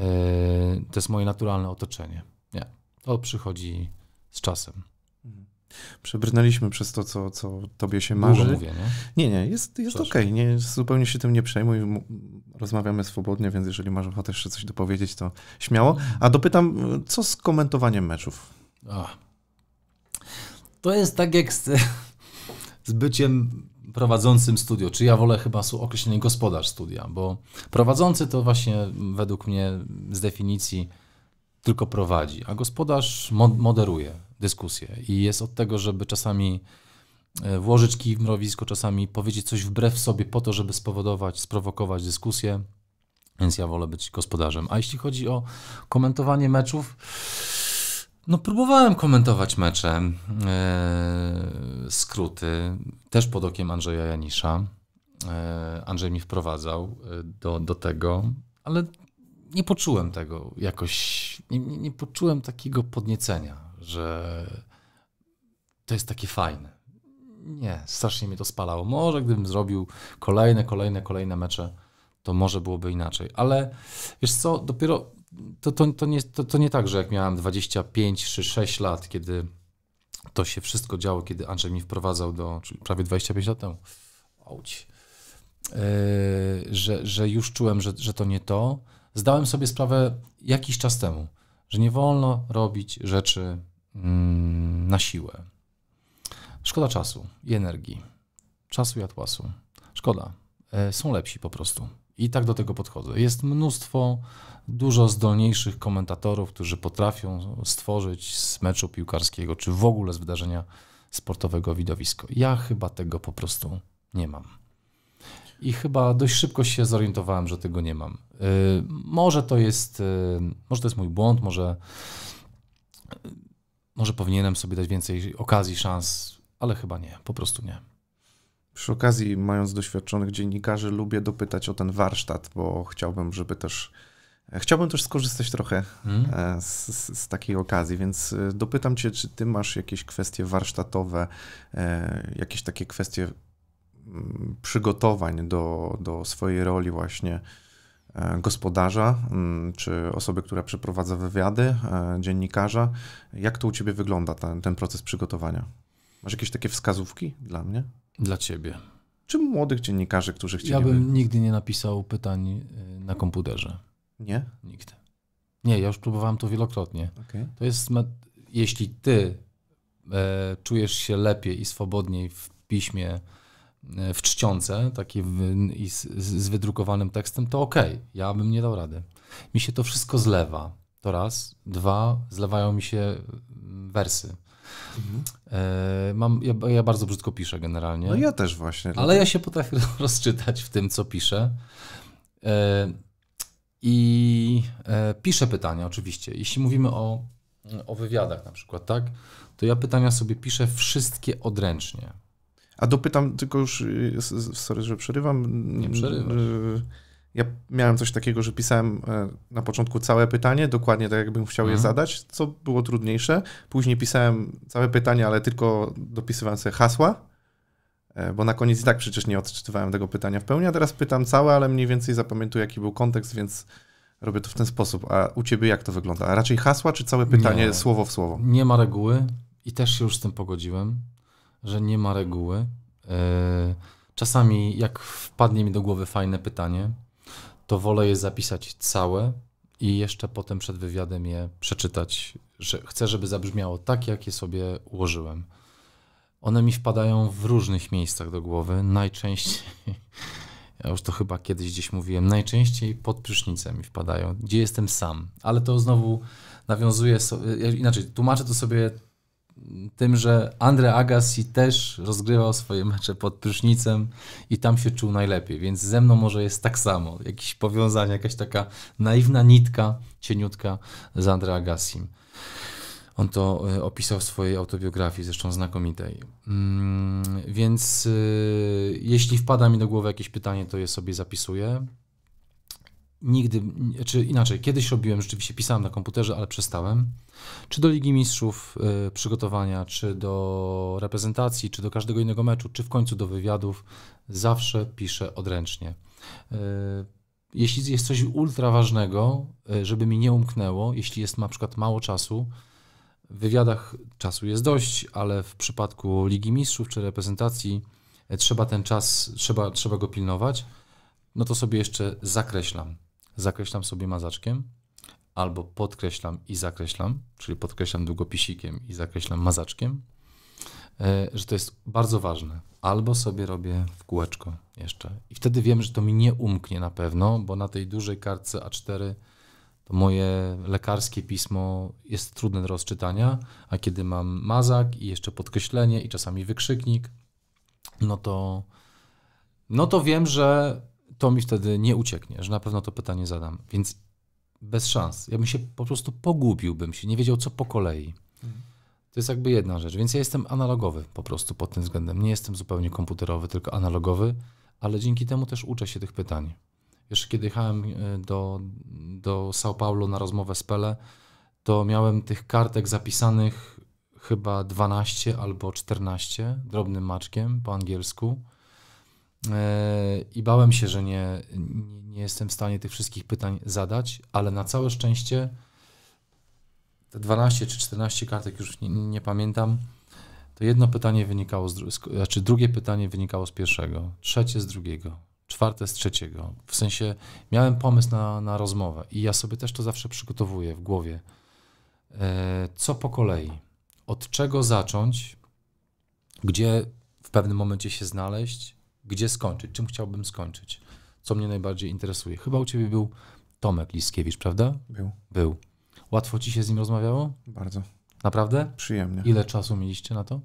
to jest moje naturalne otoczenie. Nie, to przychodzi z czasem. Przebrnęliśmy przez to, co, co tobie się marzy. mówię, nie? nie, nie, jest, jest okej, okay, nie, zupełnie się tym nie przejmuj. Rozmawiamy swobodnie, więc jeżeli masz ochotę jeszcze coś dopowiedzieć, to śmiało. A dopytam, co z komentowaniem meczów? To jest tak jak z, z byciem prowadzącym studio, czy ja wolę chyba określenie gospodarz studia, bo prowadzący to właśnie według mnie z definicji tylko prowadzi, a gospodarz moderuje dyskusję. I jest od tego, żeby czasami e, włożyć kij w mrowisko, czasami powiedzieć coś wbrew sobie po to, żeby spowodować, sprowokować dyskusję. Więc ja wolę być gospodarzem. A jeśli chodzi o komentowanie meczów, no próbowałem komentować mecze, yy, skróty, też pod okiem Andrzeja Janisza. Yy, Andrzej mi wprowadzał do, do tego, ale nie poczułem tego jakoś, nie, nie poczułem takiego podniecenia że to jest takie fajne. Nie, strasznie mi to spalało. Może gdybym zrobił kolejne, kolejne, kolejne mecze, to może byłoby inaczej. Ale wiesz co, dopiero to, to, to, nie, to, to nie tak, że jak miałem 25 czy 6 lat, kiedy to się wszystko działo, kiedy Andrzej mi wprowadzał do, czyli prawie 25 lat temu, auć, yy, że, że już czułem, że, że to nie to. Zdałem sobie sprawę jakiś czas temu, że nie wolno robić rzeczy na siłę. Szkoda czasu i energii. Czasu i atłasu. Szkoda. E, są lepsi po prostu. I tak do tego podchodzę. Jest mnóstwo dużo zdolniejszych komentatorów, którzy potrafią stworzyć z meczu piłkarskiego, czy w ogóle z wydarzenia sportowego widowisko. Ja chyba tego po prostu nie mam. I chyba dość szybko się zorientowałem, że tego nie mam. E, może to jest, e, może to jest mój błąd, może może powinienem sobie dać więcej okazji, szans, ale chyba nie, po prostu nie. Przy okazji, mając doświadczonych dziennikarzy, lubię dopytać o ten warsztat, bo chciałbym, żeby też. E, chciałbym też skorzystać trochę hmm. E, z, z, z, takiej okazji, więc e, dopytam Cię, czy Ty masz jakieś kwestie warsztatowe, jakieś takie kwestie mm, przygotowań do, do swojej roli, właśnie E, gospodarza, mm, czy osoby, która przeprowadza wywiady, e, dziennikarza. Jak to u Ciebie wygląda, ten, ten proces przygotowania? Masz jakieś takie wskazówki dla mnie? Dla Ciebie. Czy młodych dziennikarzy, którzy chcieliby... Ja bym nigdy nie napisał pytań e, na komputerze. Nie? Nigdy. Nie, ja już próbowałem to wielokrotnie. Okay. To jest, jeśli ty e, czujesz się lepiej i swobodniej w piśmie, E, w czcionce, takie i z, z, wydrukowanym tekstem, to ok, ja bym nie dał rady. Mi się to wszystko zlewa. To raz. Dwa, zlewają mi się mm, wersy. Mhm. E, mam, ja, ja, bardzo brzydko piszę generalnie. No ja też właśnie. Ale ja się potrafię rozczytać w tym, co piszę. E, I piszę pytania oczywiście. Jeśli mówimy o, o wywiadach na przykład, tak, to ja pytania sobie piszę wszystkie odręcznie. A dopytam tylko już, y, sorry, że przerywam. Nie mm, przerywasz. Y, ja miałem coś takiego, że pisałem e, na początku całe pytanie, dokładnie tak jakbym chciał mhm. je zadać, co było trudniejsze. Później pisałem całe pytanie, ale tylko dopisywałem sobie hasła, e, bo na koniec i tak przecież nie odczytywałem tego pytania w pełni. A teraz pytam całe, ale mniej więcej zapamiętuję, jaki był kontekst, więc robię to w ten sposób. A u ciebie jak to wygląda? A raczej hasła czy całe pytanie nie, słowo w słowo? Nie ma reguły i też się już z tym pogodziłem że nie ma reguły. E, czasami, jak wpadnie mi do głowy fajne pytanie, to wolę je zapisać całe i jeszcze potem przed wywiadem je przeczytać. Że chcę, żeby zabrzmiało tak, jak je sobie ułożyłem. One mi wpadają w różnych miejscach do głowy. Najczęściej, ja już to chyba kiedyś gdzieś mówiłem, najczęściej pod prysznicem mi wpadają, gdzie jestem sam. Ale to znowu nawiązuje, so, inaczej, tłumaczę to sobie tym, że Andre Agassi też rozgrywał swoje mecze pod prysznicem i tam się czuł najlepiej, więc ze mną może jest tak samo. Jakieś powiązanie, jakaś taka naiwna nitka, cieniutka z Andre Agassim. On to y, opisał w swojej autobiografii, zresztą znakomitej. Mm, więc y, jeśli wpada mi do głowy jakieś pytanie, to je sobie zapisuję nigdy, czy inaczej, kiedyś robiłem, rzeczywiście pisałem na komputerze, ale przestałem. Czy do Ligi Mistrzów y, przygotowania, czy do reprezentacji, czy do każdego innego meczu, czy w końcu do wywiadów, zawsze piszę odręcznie. Y, jeśli jest coś ultra ważnego, y, żeby mi nie umknęło, jeśli jest na przykład mało czasu, w wywiadach czasu jest dość, ale w przypadku Ligi Mistrzów czy reprezentacji y, trzeba ten czas, trzeba, trzeba go pilnować, no to sobie jeszcze zakreślam zakreślam sobie mazaczkiem, albo podkreślam i zakreślam, czyli podkreślam długopisikiem i zakreślam mazaczkiem, e, że to jest bardzo ważne. Albo sobie robię w kółeczko jeszcze. I wtedy wiem, że to mi nie umknie na pewno, bo na tej dużej kartce A4 to moje lekarskie pismo jest trudne do rozczytania, a kiedy mam mazak i jeszcze podkreślenie i czasami wykrzyknik, no to, no to wiem, że to mi wtedy nie ucieknie, że na pewno to pytanie zadam. Więc bez szans. Ja bym się po prostu pogubił, bym się, nie wiedział co po kolei. Mhm. To jest jakby jedna rzecz. Więc ja jestem analogowy po prostu pod tym względem. Nie jestem zupełnie komputerowy, tylko analogowy, ale dzięki temu też uczę się tych pytań. Jeszcze kiedy jechałem e, do, do São Paulo na rozmowę z Pele, to miałem tych kartek zapisanych chyba 12 albo 14 drobnym maczkiem po angielsku i bałem się, że nie, nie jestem w stanie tych wszystkich pytań zadać, ale na całe szczęście te 12 czy 14 kartek, już nie, nie pamiętam, to jedno pytanie wynikało z, z, znaczy drugie pytanie wynikało z pierwszego, trzecie z drugiego, czwarte z trzeciego. W sensie miałem pomysł na, na rozmowę i ja sobie też to zawsze przygotowuję w głowie. E, co po kolei? Od czego zacząć? Gdzie w pewnym momencie się znaleźć? gdzie skończyć, czym chciałbym skończyć, co mnie najbardziej interesuje. Chyba u ciebie był Tomek Liskiewicz, prawda? Był. Był. Łatwo ci się z nim rozmawiało? Bardzo. Naprawdę? Przyjemnie. Ile czasu mieliście na to?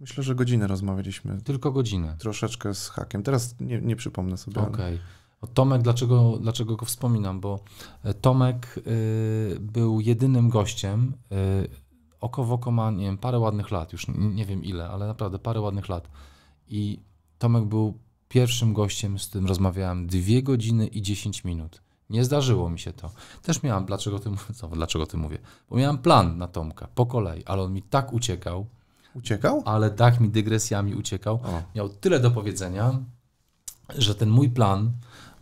Myślę, że godzinę rozmawialiśmy. Tylko godzinę. Troszeczkę z hakiem. Teraz nie, nie przypomnę sobie. Okej. Okay. Tomek, dlaczego, dlaczego go wspominam? Bo e, Tomek y, był jedynym gościem. Y, oko w oko ma, nie wiem, parę ładnych lat, już nie, nie wiem ile, ale naprawdę parę ładnych lat i Tomek był pierwszym gościem, z którym rozmawiałem 2 godziny i 10 minut. Nie zdarzyło mi się to. Też miałem, dlaczego ty, co, dlaczego ty mówię? Bo miałem plan na Tomka po kolei, ale on mi tak uciekał. Uciekał? Ale tak mi dygresjami uciekał. O. Miał tyle do powiedzenia, że ten mój plan,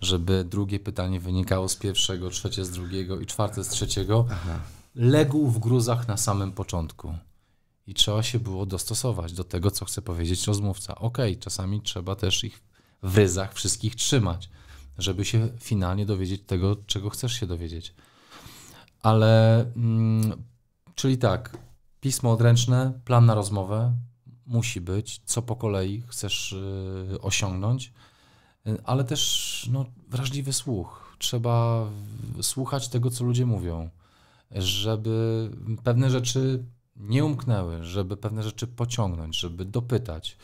żeby drugie pytanie wynikało z pierwszego, trzecie z drugiego i czwarte z trzeciego, Aha. legł w gruzach na samym początku i trzeba się było dostosować do tego, co chce powiedzieć rozmówca. Ok, czasami trzeba też ich w ryzach wszystkich trzymać, żeby się finalnie dowiedzieć tego, czego chcesz się dowiedzieć. Ale, mm, czyli tak, pismo odręczne, plan na rozmowę musi być, co po kolei chcesz yy, osiągnąć, yy, ale też no, wrażliwy słuch. Trzeba słuchać tego, co ludzie mówią, żeby pewne rzeczy nie umknęły, żeby pewne rzeczy pociągnąć, żeby dopytać.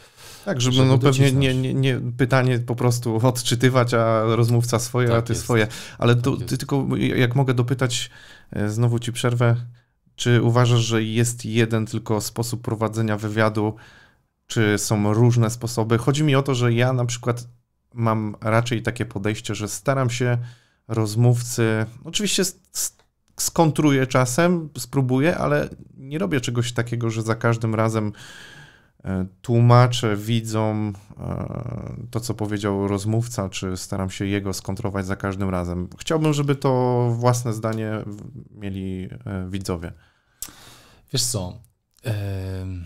Tak, żeby, żeby no pewnie nie, nie, nie, pytanie po prostu odczytywać, a rozmówca swoje, tak a ty jest. swoje. Ale tak ty tylko jak mogę dopytać, e, znowu ci przerwę, czy uważasz, że jest jeden tylko sposób prowadzenia wywiadu, czy są różne sposoby? Chodzi mi o to, że ja na przykład mam raczej takie podejście, że staram się rozmówcy, oczywiście skontruję czasem, spróbuję, ale nie robię czegoś takiego, że za każdym razem e, tłumaczę widzom e, to, co powiedział rozmówca, czy staram się jego skontrować za każdym razem. Chciałbym, żeby to własne zdanie mieli e, widzowie. Wiesz co,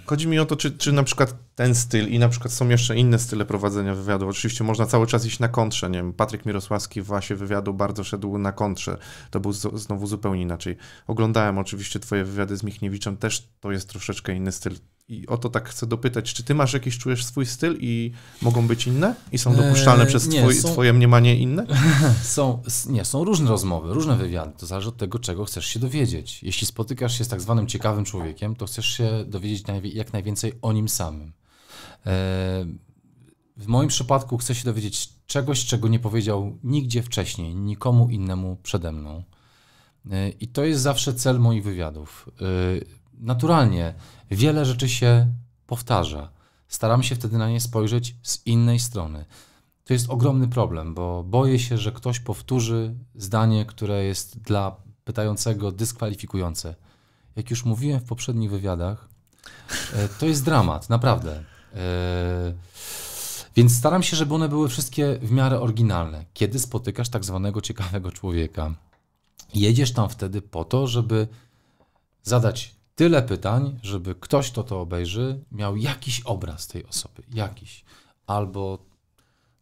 Chodzi mi o to, czy, czy na przykład ten styl i na przykład są jeszcze inne style prowadzenia wywiadu. Oczywiście można cały czas iść na kontrze. Nie wiem, Patryk Mirosławski w Wasie wywiadu bardzo szedł na kontrze. To był znowu zupełnie inaczej. Oglądałem oczywiście twoje wywiady z Michniewiczem, też to jest troszeczkę inny styl i o to tak chcę dopytać, czy ty masz jakiś, czujesz swój styl i mogą być inne? I są dopuszczalne eee, przez nie, są... twoje mniemanie inne? są, nie, są różne rozmowy, różne wywiady. To zależy od tego, czego chcesz się dowiedzieć. Jeśli spotykasz się z tak zwanym ciekawym człowiekiem, to chcesz się dowiedzieć jak najwięcej o nim samym. Eee, w moim przypadku chcę się dowiedzieć czegoś, czego nie powiedział nigdzie wcześniej, nikomu innemu przede mną. Eee, I to jest zawsze cel moich wywiadów. Eee, naturalnie wiele rzeczy się powtarza. Staram się wtedy na nie spojrzeć z innej strony. To jest ogromny problem, bo boję się, że ktoś powtórzy zdanie, które jest dla pytającego dyskwalifikujące. Jak już mówiłem w poprzednich wywiadach, e, to jest dramat, naprawdę. E, więc staram się, żeby one były wszystkie w miarę oryginalne. Kiedy spotykasz tak zwanego ciekawego człowieka, jedziesz tam wtedy po to, żeby zadać tyle pytań, żeby ktoś, kto to obejrzy, miał jakiś obraz tej osoby, jakiś. Albo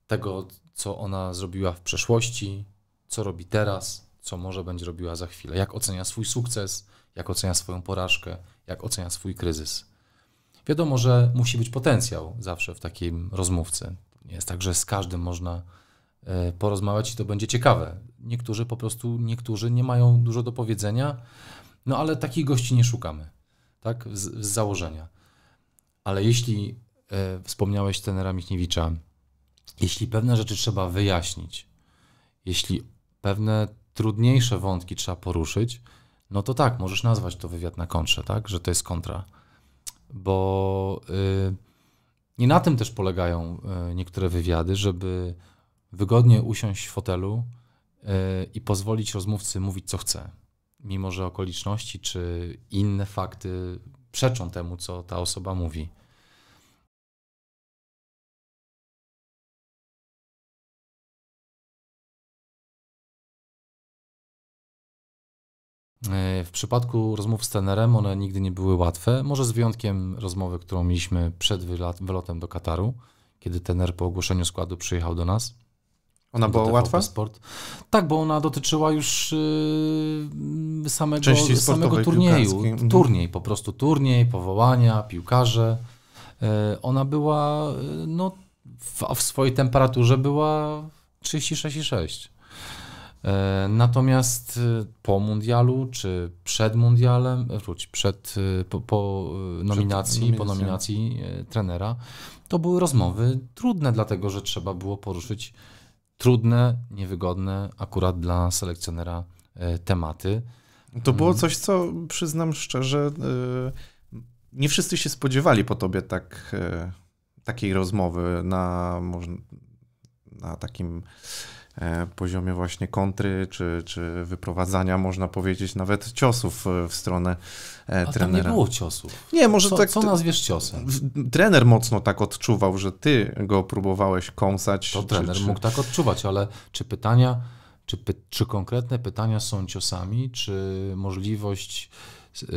tego, co ona zrobiła w przeszłości, co robi teraz, co może będzie robiła za chwilę, jak ocenia swój sukces, jak ocenia swoją porażkę, jak ocenia swój kryzys. Wiadomo, że musi być potencjał zawsze w takim rozmówcy. Nie jest tak, że z każdym można e, porozmawiać i to będzie ciekawe. Niektórzy po prostu, niektórzy nie mają dużo do powiedzenia, no ale takich gości nie szukamy, tak, z, z założenia. Ale jeśli e, wspomniałeś tenera Michniewicza, jeśli pewne rzeczy trzeba wyjaśnić, jeśli pewne trudniejsze wątki trzeba poruszyć, no to tak, możesz nazwać to wywiad na kontrze, tak, że to jest kontra. Bo y, na tym też polegają y, niektóre wywiady, żeby wygodnie usiąść w fotelu y, i pozwolić rozmówcy mówić, co chce mimo że okoliczności czy inne fakty przeczą temu, co ta osoba mówi. E, w przypadku rozmów z tenerem one nigdy nie były łatwe, może z wyjątkiem rozmowy, którą mieliśmy przed wylotem do Kataru, kiedy tener po ogłoszeniu składu przyjechał do nas. Ona była łatwa? Sport. Tak, bo ona dotyczyła już yy, samego, Części samego turnieju. Mhm. Turniej, po prostu turniej, powołania, piłkarze. Yy, ona była, yy, no, w, w, swojej temperaturze była 36,6. Y, natomiast y, po mundialu, czy przed mundialem, e, wróć, przed, y, po, po nominacji, po nominacji trenera, to były rozmowy trudne, dlatego że trzeba było poruszyć trudne, niewygodne akurat dla selekcjonera e, tematy. To było mm. coś, co przyznam szczerze, e, nie wszyscy się spodziewali po tobie tak, e, takiej rozmowy na, na takim E, poziomie właśnie kontry czy, czy wyprowadzania, można powiedzieć, nawet ciosów e, w stronę e, A trenera. Tam nie było ciosów. Nie, może co, tak. Co nazwiesz ciosem? Trener mocno tak odczuwał, że ty go próbowałeś kąsać. To trener czy, mógł tak odczuwać, ale czy pytania, czy, py, czy konkretne pytania są ciosami, czy możliwość,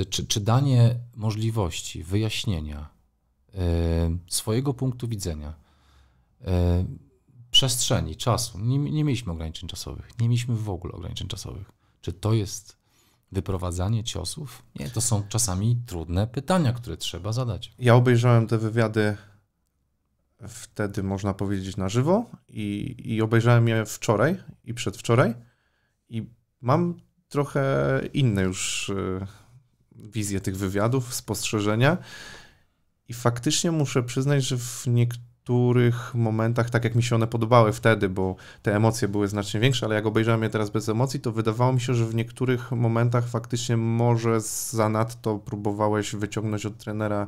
czy, czy danie możliwości wyjaśnienia yy, swojego punktu widzenia. Yy, przestrzeni, czasu. Nie, nie mieliśmy ograniczeń czasowych. Nie mieliśmy w ogóle ograniczeń czasowych. Czy to jest wyprowadzanie ciosów? Nie, to są czasami trudne pytania, które trzeba zadać. Ja obejrzałem te wywiady wtedy, można powiedzieć, na żywo i, i obejrzałem je wczoraj i przedwczoraj i mam trochę inne już y, wizje tych wywiadów, spostrzeżenia i faktycznie muszę przyznać, że w niektórych niektórych momentach, tak jak mi się one podobały wtedy, bo te emocje były znacznie większe, ale jak obejrzałem je teraz bez emocji, to wydawało mi się, że w niektórych momentach faktycznie może zanadto próbowałeś wyciągnąć od trenera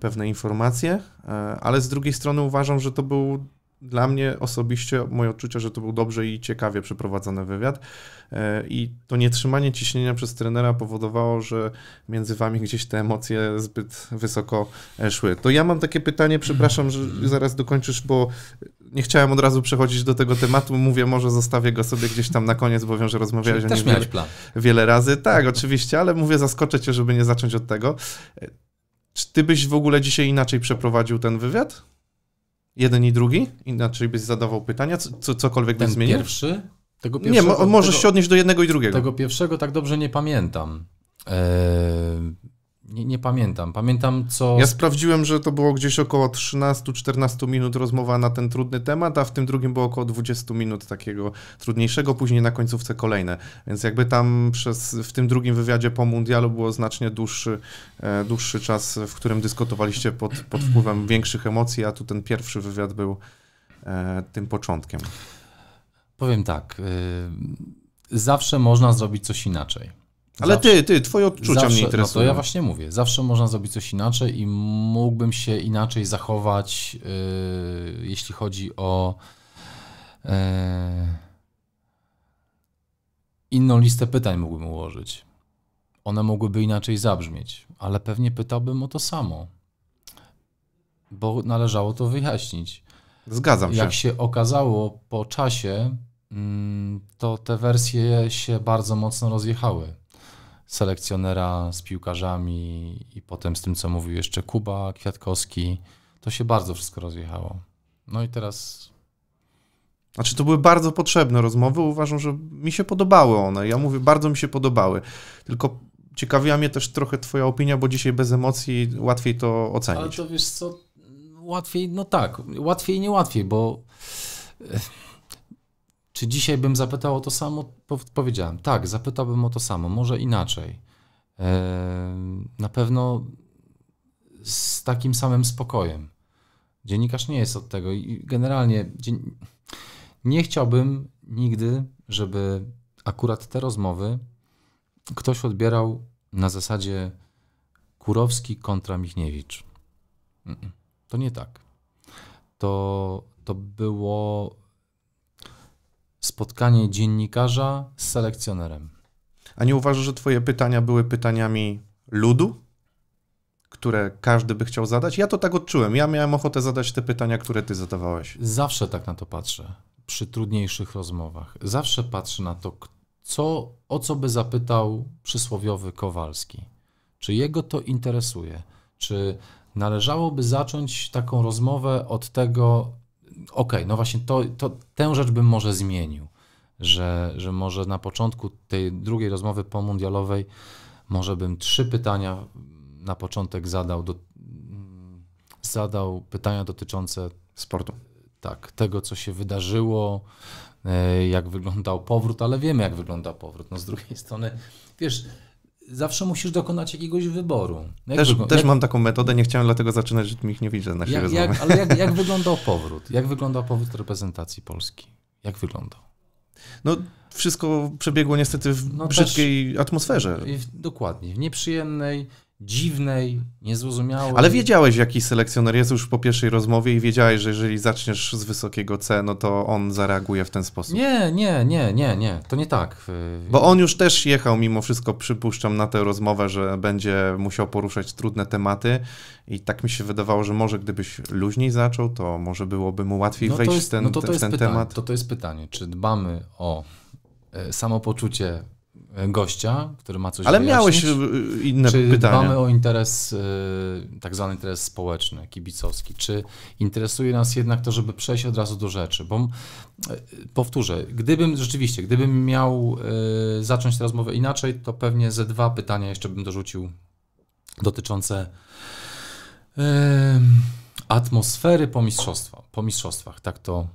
pewne informacje, e, ale z drugiej strony uważam, że to był dla mnie osobiście moje odczucia, że to był dobrze i ciekawie przeprowadzony wywiad. E, I to nietrzymanie ciśnienia przez trenera powodowało, że między wami gdzieś te emocje zbyt wysoko szły. To ja mam takie pytanie, przepraszam, że mhm. zaraz dokończysz, bo nie chciałem od razu przechodzić do tego tematu. Mówię, może zostawię go sobie gdzieś tam na koniec, bo wiem, że rozmawiałeś o nim wiele, wiele razy. Tak, oczywiście, ale mówię, zaskoczę cię, żeby nie zacząć od tego. E, czy ty byś w ogóle dzisiaj inaczej przeprowadził ten wywiad? Jeden i drugi? Inaczej byś zadawał pytania? Co, cokolwiek Ten byś zmienił? pierwszy? Tego pierwszego, nie, możesz tego, się odnieść do jednego i drugiego. Tego pierwszego tak dobrze nie pamiętam. Eee, nie, nie, pamiętam. Pamiętam co. Ja sprawdziłem, że to było gdzieś około 13-14 minut rozmowa na ten trudny temat, a w tym drugim było około 20 minut takiego trudniejszego, później na końcówce kolejne. Więc jakby tam przez, w tym drugim wywiadzie po mundialu było znacznie dłuższy, e, dłuższy czas, w którym dyskutowaliście pod, pod wpływem większych emocji, a tu ten pierwszy wywiad był e, tym początkiem. Powiem tak. Y, zawsze można zrobić coś inaczej ale zawsze, ty, ty, twoje odczucia zawsze, mnie interesują. No to ja właśnie mówię, zawsze można zrobić coś inaczej i mógłbym się inaczej zachować, yy, jeśli chodzi o yy, inną listę pytań mógłbym ułożyć. One mogłyby inaczej zabrzmieć, ale pewnie pytałbym o to samo, bo należało to wyjaśnić. Zgadzam się. Jak się okazało po czasie, mm, to te wersje się bardzo mocno rozjechały selekcjonera z piłkarzami i potem z tym, co mówił jeszcze Kuba Kwiatkowski, to się bardzo wszystko rozjechało. No i teraz znaczy, to były bardzo potrzebne rozmowy. Uważam, że mi się podobały one. Ja mówię, bardzo mi się podobały. Tylko ciekawiła mnie też trochę Twoja opinia, bo dzisiaj bez emocji łatwiej to ocenić. Ale to wiesz co? Łatwiej, no tak. Łatwiej, nie łatwiej, bo czy dzisiaj bym zapytał o to samo? Powiedziałem, tak, zapytałbym o to samo, może inaczej. Na pewno z takim samym spokojem. Dziennikarz nie jest od tego i generalnie nie chciałbym nigdy, żeby akurat te rozmowy ktoś odbierał na zasadzie Kurowski kontra Michniewicz. To nie tak. To, to było spotkanie dziennikarza z selekcjonerem. A nie uważasz, że Twoje pytania były pytaniami ludu, które każdy by chciał zadać? Ja to tak odczułem. Ja miałem ochotę zadać te pytania, które Ty zadawałeś. Zawsze tak na to patrzę przy trudniejszych rozmowach. Zawsze patrzę na to, co, o co by zapytał przysłowiowy Kowalski. Czy jego to interesuje? Czy należałoby zacząć taką rozmowę od tego, okej, okay, no właśnie to, to, tę rzecz bym może zmienił, że, że może na początku tej drugiej rozmowy pomundialowej może bym trzy pytania na początek zadał, do, zadał pytania dotyczące sportu. Tak, tego co się wydarzyło, e, jak wyglądał powrót, ale wiemy jak wygląda powrót. No z drugiej strony, wiesz, zawsze musisz dokonać jakiegoś wyboru. Jak też, też jak, mam taką metodę, nie chciałem dlatego zaczynać, że ich nie widzę na tak siebie. Jak, jak, ale jak, jak wyglądał powrót? Jak wyglądał powrót reprezentacji Polski? Jak wyglądał? No, wszystko przebiegło niestety w no brzydkiej atmosferze. W, dokładnie, w nieprzyjemnej, dziwnej, niezrozumiałej. Ale wiedziałeś, jaki selekcjoner jest już po pierwszej rozmowie i wiedziałeś, że jeżeli zaczniesz z wysokiego C, no to on zareaguje w ten sposób. Nie, nie, nie, nie, nie, to nie tak. Bo on już też jechał mimo wszystko, przypuszczam, na tę rozmowę, że będzie musiał poruszać trudne tematy i tak mi się wydawało, że może gdybyś luźniej zaczął, to może byłoby mu łatwiej no wejść jest, w ten, no to to w ten pytanie, temat. To to jest pytanie, czy dbamy o e, samopoczucie gościa, który ma coś Ale wyjaśnić. miałeś e, inne czy pytania. Mamy o interes, e, tak zwany interes społeczny, kibicowski? Czy interesuje nas jednak to, żeby przejść od razu do rzeczy? Bo e, powtórzę, gdybym rzeczywiście, gdybym miał zacząć tę rozmowę inaczej, to pewnie ze dwa pytania jeszcze bym dorzucił dotyczące atmosfery po, mistrzostwa, po mistrzostwach, tak to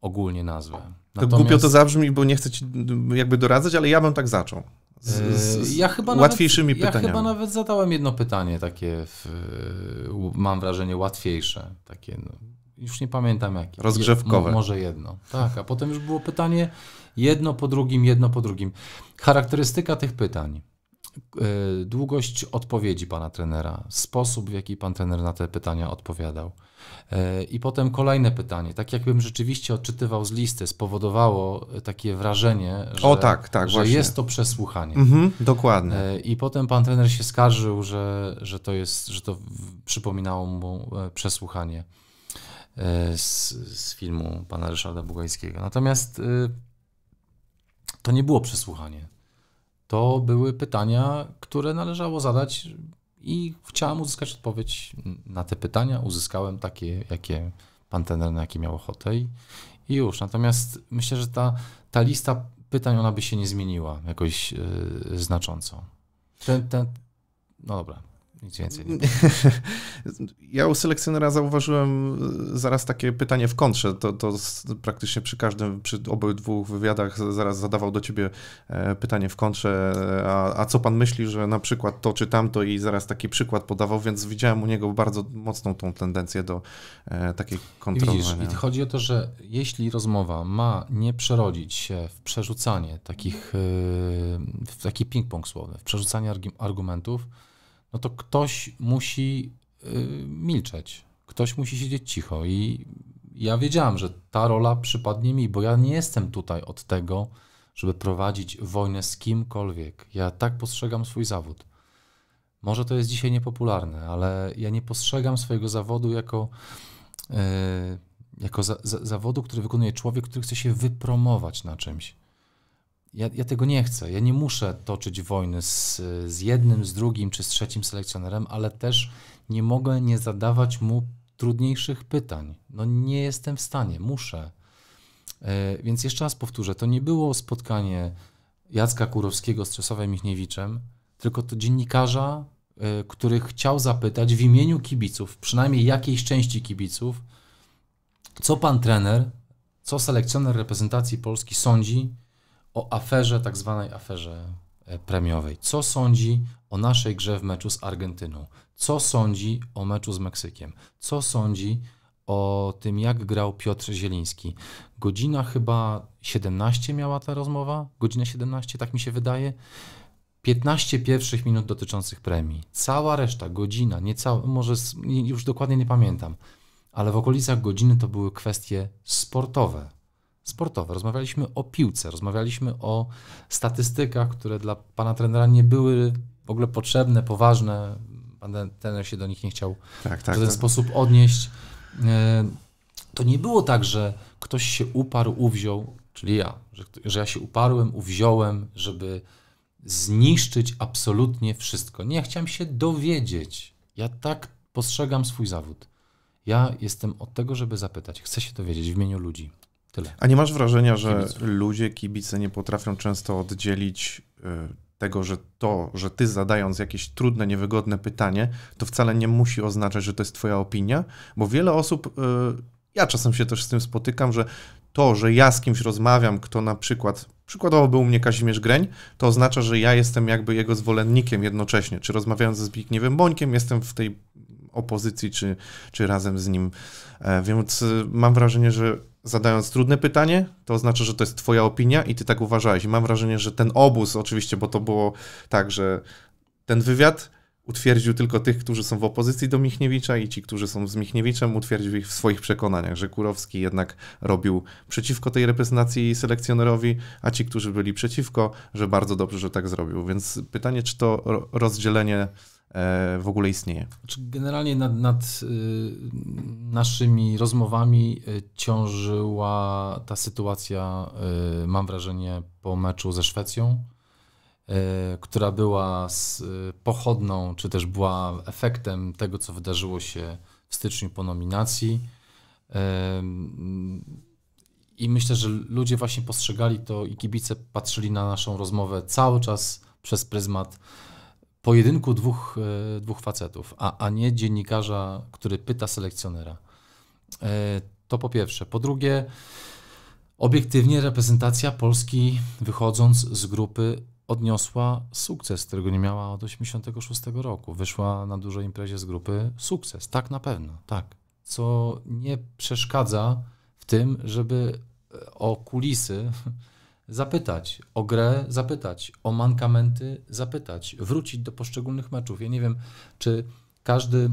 ogólnie nazwę. Natomiast... To głupio to zabrzmi, bo nie chcę ci jakby doradzać, ale ja bym tak zaczął. Z, z, yy, z ja chyba łatwiejszymi nawet, pytaniami. Ja chyba nawet zadałem jedno pytanie takie, w, yy, mam wrażenie, łatwiejsze. Takie, no, już nie pamiętam jakie. Rozgrzewkowe. Je, może jedno. Tak, a potem już było pytanie jedno po drugim, jedno po drugim. Charakterystyka tych pytań. Y, długość odpowiedzi pana trenera, sposób, w jaki pan trener na te pytania odpowiadał. Y, I potem kolejne pytanie, tak jakbym rzeczywiście odczytywał z listy, spowodowało y, takie wrażenie, że, o, tak, tak, że jest to przesłuchanie. Mhm, dokładnie. I potem pan trener się skarżył, że, że, to, jest, że to przypominało mu e, przesłuchanie e, z, z filmu pana Ryszarda Bugajskiego. Natomiast to nie było przesłuchanie to były pytania, które należało zadać i chciałem uzyskać odpowiedź na te pytania. Uzyskałem takie, jakie pan tener na jakie miał ochotę i, i już. Natomiast myślę, że ta, ta lista pytań, ona by się nie zmieniła jakoś yy, znacząco. Ten, ten, no dobra. Nic więcej. ja u selekcjonera zauważyłem e, zaraz takie pytanie w kontrze. To, to praktycznie przy każdym, przy obydwu wywiadach zaraz zadawał do ciebie e, pytanie w kontrze, e, a, a co pan myśli, że na przykład to czy tamto i zaraz taki przykład podawał, więc widziałem u niego bardzo mocną tą tendencję do takiej kontroli. Widzisz, chodzi o to, że jeśli rozmowa ma nie przerodzić się w przerzucanie takich, w taki ping-pong słowny, w przerzucanie argumentów, no to ktoś musi y, milczeć, ktoś musi siedzieć cicho i ja wiedziałam, że ta rola przypadnie mi, bo ja nie jestem tutaj od tego, żeby prowadzić wojnę z kimkolwiek. Ja tak postrzegam swój zawód. Może to jest dzisiaj niepopularne, ale ja nie postrzegam swojego zawodu jako, yy, jako za, za, zawodu, który wykonuje człowiek, który chce się wypromować na czymś. Ja, ja, tego nie chcę. Ja nie muszę toczyć wojny z, z jednym, z drugim czy z trzecim selekcjonerem, ale też nie mogę nie zadawać mu trudniejszych pytań. No nie jestem w stanie, muszę. E, więc jeszcze raz powtórzę, to nie było spotkanie Jacka Kurowskiego z Czesławem Michniewiczem, tylko to dziennikarza, e, który chciał zapytać w imieniu kibiców, przynajmniej jakiejś części kibiców, co pan trener, co selekcjoner reprezentacji Polski sądzi o aferze, tak zwanej aferze e, premiowej. Co sądzi o naszej grze w meczu z Argentyną? Co sądzi o meczu z Meksykiem? Co sądzi o tym, jak grał Piotr Zieliński? Godzina chyba 17 miała ta rozmowa? Godzina 17, tak mi się wydaje. 15 pierwszych minut dotyczących premii. Cała reszta, godzina, niecała, może już dokładnie nie pamiętam, ale w okolicach godziny to były kwestie sportowe sportowe, rozmawialiśmy o piłce, rozmawialiśmy o statystykach, które dla pana trenera nie były w ogóle potrzebne, poważne. Pan trener się do nich nie chciał tak, tak, w ten tak. sposób odnieść. E, to nie było tak, że ktoś się uparł, uwziął, czyli ja, że, że ja się uparłem, uwziąłem, żeby zniszczyć absolutnie wszystko. Nie, ja chciałem się dowiedzieć. Ja tak postrzegam swój zawód. Ja jestem od tego, żeby zapytać. Chcę się dowiedzieć w imieniu ludzi. Tyle. A nie masz wrażenia, że ludzie, kibice nie potrafią często oddzielić y, tego, że to, że ty zadając jakieś trudne, niewygodne pytanie, to wcale nie musi oznaczać, że to jest twoja opinia, bo wiele osób, y, ja czasem się też z tym spotykam, że to, że ja z kimś rozmawiam, kto na przykład, przykładowo był u mnie Kazimierz Greń, to oznacza, że ja jestem jakby jego zwolennikiem jednocześnie, czy rozmawiając ze Zbigniewem Bońkiem, jestem w tej opozycji, czy, czy razem z nim, e, więc y, mam wrażenie, że zadając trudne pytanie, to oznacza, że to jest twoja opinia i ty tak uważałeś. I mam wrażenie, że ten obóz oczywiście, bo to było tak, że ten wywiad utwierdził tylko tych, którzy są w opozycji do Michniewicza i ci, którzy są z Michniewiczem, utwierdził ich w swoich przekonaniach, że Kurowski jednak robił przeciwko tej reprezentacji selekcjonerowi, a ci, którzy byli przeciwko, że bardzo dobrze, że tak zrobił. Więc pytanie, czy to rozdzielenie E, w ogóle istnieje. Znaczy, generalnie nad, nad, y, naszymi rozmowami y, ciążyła ta sytuacja, y, mam wrażenie, po meczu ze Szwecją, która była pochodną, czy też była efektem tego, co wydarzyło się w styczniu po nominacji. I myślę, że ludzie właśnie postrzegali to i kibice patrzyli na naszą rozmowę cały czas przez pryzmat pojedynku dwóch, e, dwóch facetów, a, a nie dziennikarza, który pyta selekcjonera. E, to po pierwsze. Po drugie, obiektywnie reprezentacja Polski wychodząc z grupy odniosła sukces, którego nie miała od 86 roku. Wyszła na dużej imprezie z grupy sukces. Tak na pewno, tak. Co nie przeszkadza w tym, żeby e, o kulisy zapytać o grę, zapytać o mankamenty, zapytać, wrócić do poszczególnych meczów. Ja nie wiem, czy każdy,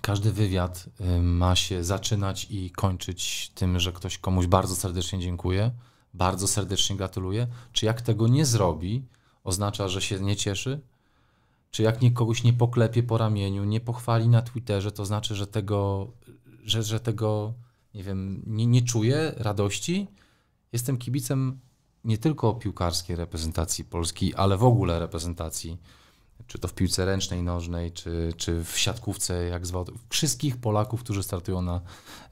każdy wywiad y, ma się zaczynać i kończyć tym, że ktoś komuś bardzo serdecznie dziękuję, bardzo serdecznie gratuluję. Czy jak tego nie zrobi, oznacza, że się nie cieszy? Czy jak nie, kogoś nie poklepie po ramieniu, nie pochwali na Twitterze, to znaczy, że tego, że, że tego nie wiem, nie, nie czuję radości? Jestem kibicem nie tylko piłkarskiej reprezentacji Polski, ale w ogóle reprezentacji, czy to w piłce ręcznej, nożnej, czy, czy w siatkówce, jak zwał, wszystkich Polaków, którzy startują na,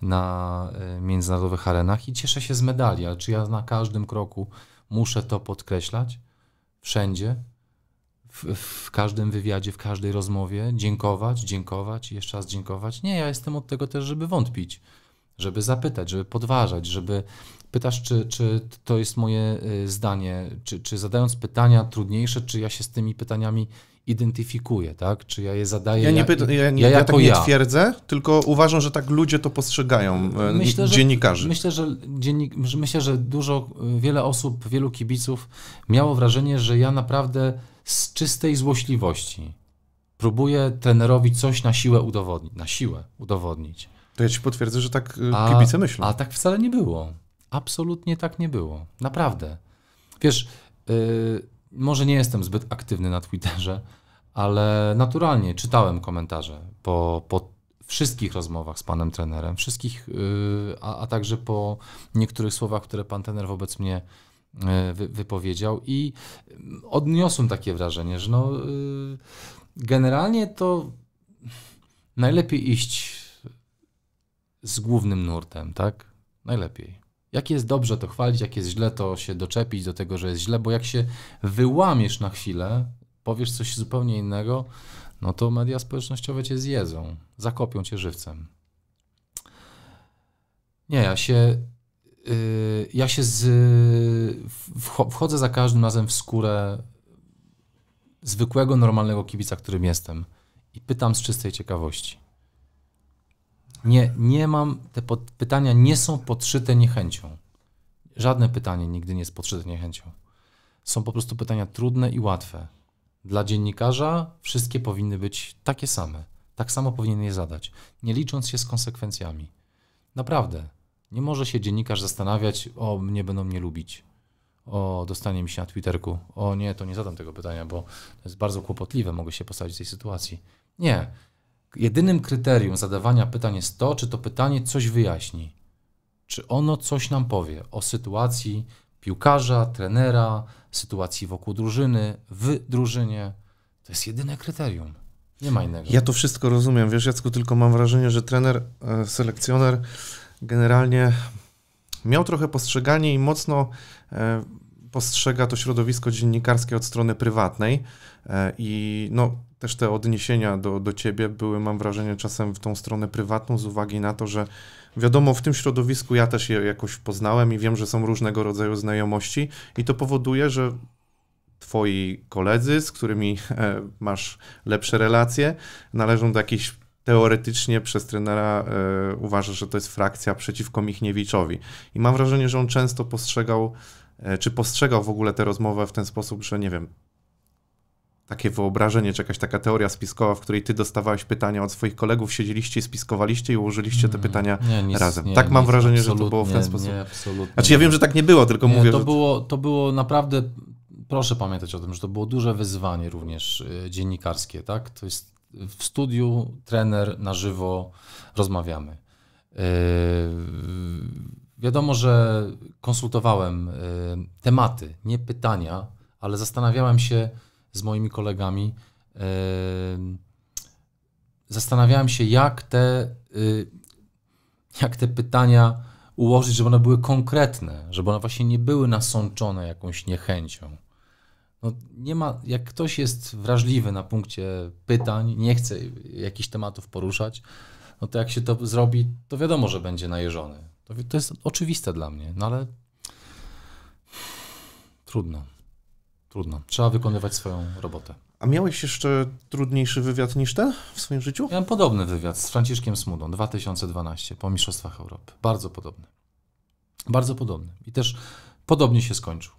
na e, międzynarodowych arenach i cieszę się z medali, ale czy ja na każdym kroku muszę to podkreślać? Wszędzie, w, w, każdym wywiadzie, w każdej rozmowie dziękować, dziękować, jeszcze raz dziękować. Nie, ja jestem od tego też, żeby wątpić żeby zapytać, żeby podważać, żeby pytasz, czy, czy to jest moje y, zdanie, czy, czy zadając pytania trudniejsze, czy ja się z tymi pytaniami identyfikuję, tak? Czy ja je zadaję? Ja nie, pyta, ja, nie, ja, ja tak nie ja. twierdzę, tylko uważam, że tak ludzie to postrzegają, y, myślę, dziennikarzy. myślę, że, dziennik, myślę, że dużo, y, wiele osób, wielu kibiców miało wrażenie, że ja naprawdę z czystej złośliwości próbuję trenerowi coś na siłę udowodnić, na siłę udowodnić. To ja ci potwierdzę, że tak y, a, kibice myślą. A tak wcale nie było. Absolutnie tak nie było. Naprawdę. Wiesz, yy, może nie jestem zbyt aktywny na Twitterze, ale naturalnie czytałem komentarze po, po wszystkich rozmowach z panem trenerem, wszystkich, yy, a, a, także po niektórych słowach, które pan trener wobec mnie yy, wypowiedział i odniosłem takie wrażenie, że no, y, generalnie to najlepiej iść z głównym nurtem, tak? Najlepiej. Jak jest dobrze, to chwalić, jak jest źle, to się doczepić do tego, że jest źle, bo jak się wyłamiesz na chwilę, powiesz coś zupełnie innego, no to media społecznościowe cię zjedzą, zakopią cię żywcem. Nie, ja się. Yy, ja się z, wchodzę za każdym razem w skórę zwykłego, normalnego kibica, którym jestem i pytam z czystej ciekawości. Nie, nie mam, te pytania nie są podszyte niechęcią. Żadne pytanie nigdy nie jest podszyte niechęcią. Są po prostu pytania trudne i łatwe. Dla dziennikarza wszystkie powinny być takie same. Tak samo powinien je zadać, nie licząc się z konsekwencjami. Naprawdę, nie może się dziennikarz zastanawiać, o mnie będą mnie lubić, o dostanie mi się na Twitterku, o nie, to nie zadam tego pytania, bo to jest bardzo kłopotliwe, mogę się postawić w tej sytuacji. Nie, Jedynym kryterium zadawania pytań jest to, czy to pytanie coś wyjaśni, czy ono coś nam powie o sytuacji piłkarza, trenera, sytuacji wokół drużyny, w drużynie. To jest jedyne kryterium. Nie ma innego. Ja to wszystko rozumiem, wiesz, Jacku, tylko mam wrażenie, że trener, e, selekcjoner generalnie miał trochę postrzeganie i mocno e, postrzega to środowisko dziennikarskie od strony prywatnej. E, I no, też te odniesienia do, do ciebie były, mam wrażenie, czasem w tą stronę prywatną, z uwagi na to, że wiadomo, w tym środowisku ja też je jakoś poznałem i wiem, że są różnego rodzaju znajomości, i to powoduje, że twoi koledzy, z którymi e, masz lepsze relacje, należą do jakichś teoretycznie przez trenera y, uważa, że to jest frakcja przeciwko Michniewiczowi. I mam wrażenie, że on często postrzegał, e, czy postrzegał w ogóle tę rozmowę w ten sposób, że nie wiem, takie wyobrażenie, czy jakaś taka teoria spiskowa, w której ty dostawałeś pytania od swoich kolegów, siedzieliście i spiskowaliście i ułożyliście te mm, pytania nie, nic, razem. Nie, tak mam nic, wrażenie, że to było w ten sposób. Nie, absolutnie. Znaczy ja wiem, że tak nie było, tylko mówię, to że... Było, to było naprawdę, proszę pamiętać o tym, że to było duże wyzwanie również y, dziennikarskie, tak? To jest w studiu, trener, na żywo rozmawiamy. Y, wiadomo, że konsultowałem y, tematy, nie pytania, ale zastanawiałem się, z moimi kolegami, e, zastanawiałem się, jak te, y, jak te pytania ułożyć, żeby one były konkretne, żeby one właśnie nie były nasączone jakąś niechęcią. No, nie ma, jak ktoś jest wrażliwy na punkcie pytań, nie chce jakichś tematów poruszać, no to jak się to zrobi, to wiadomo, że będzie najeżony. To, to jest oczywiste dla mnie, no ale trudno trudno. Trzeba wykonywać swoją robotę. A miałeś jeszcze trudniejszy wywiad niż ten w swoim życiu? Miałem podobny wywiad z Franciszkiem Smudą 2012 po Mistrzostwach Europy. Bardzo podobny. Bardzo podobny. I też podobnie się skończył.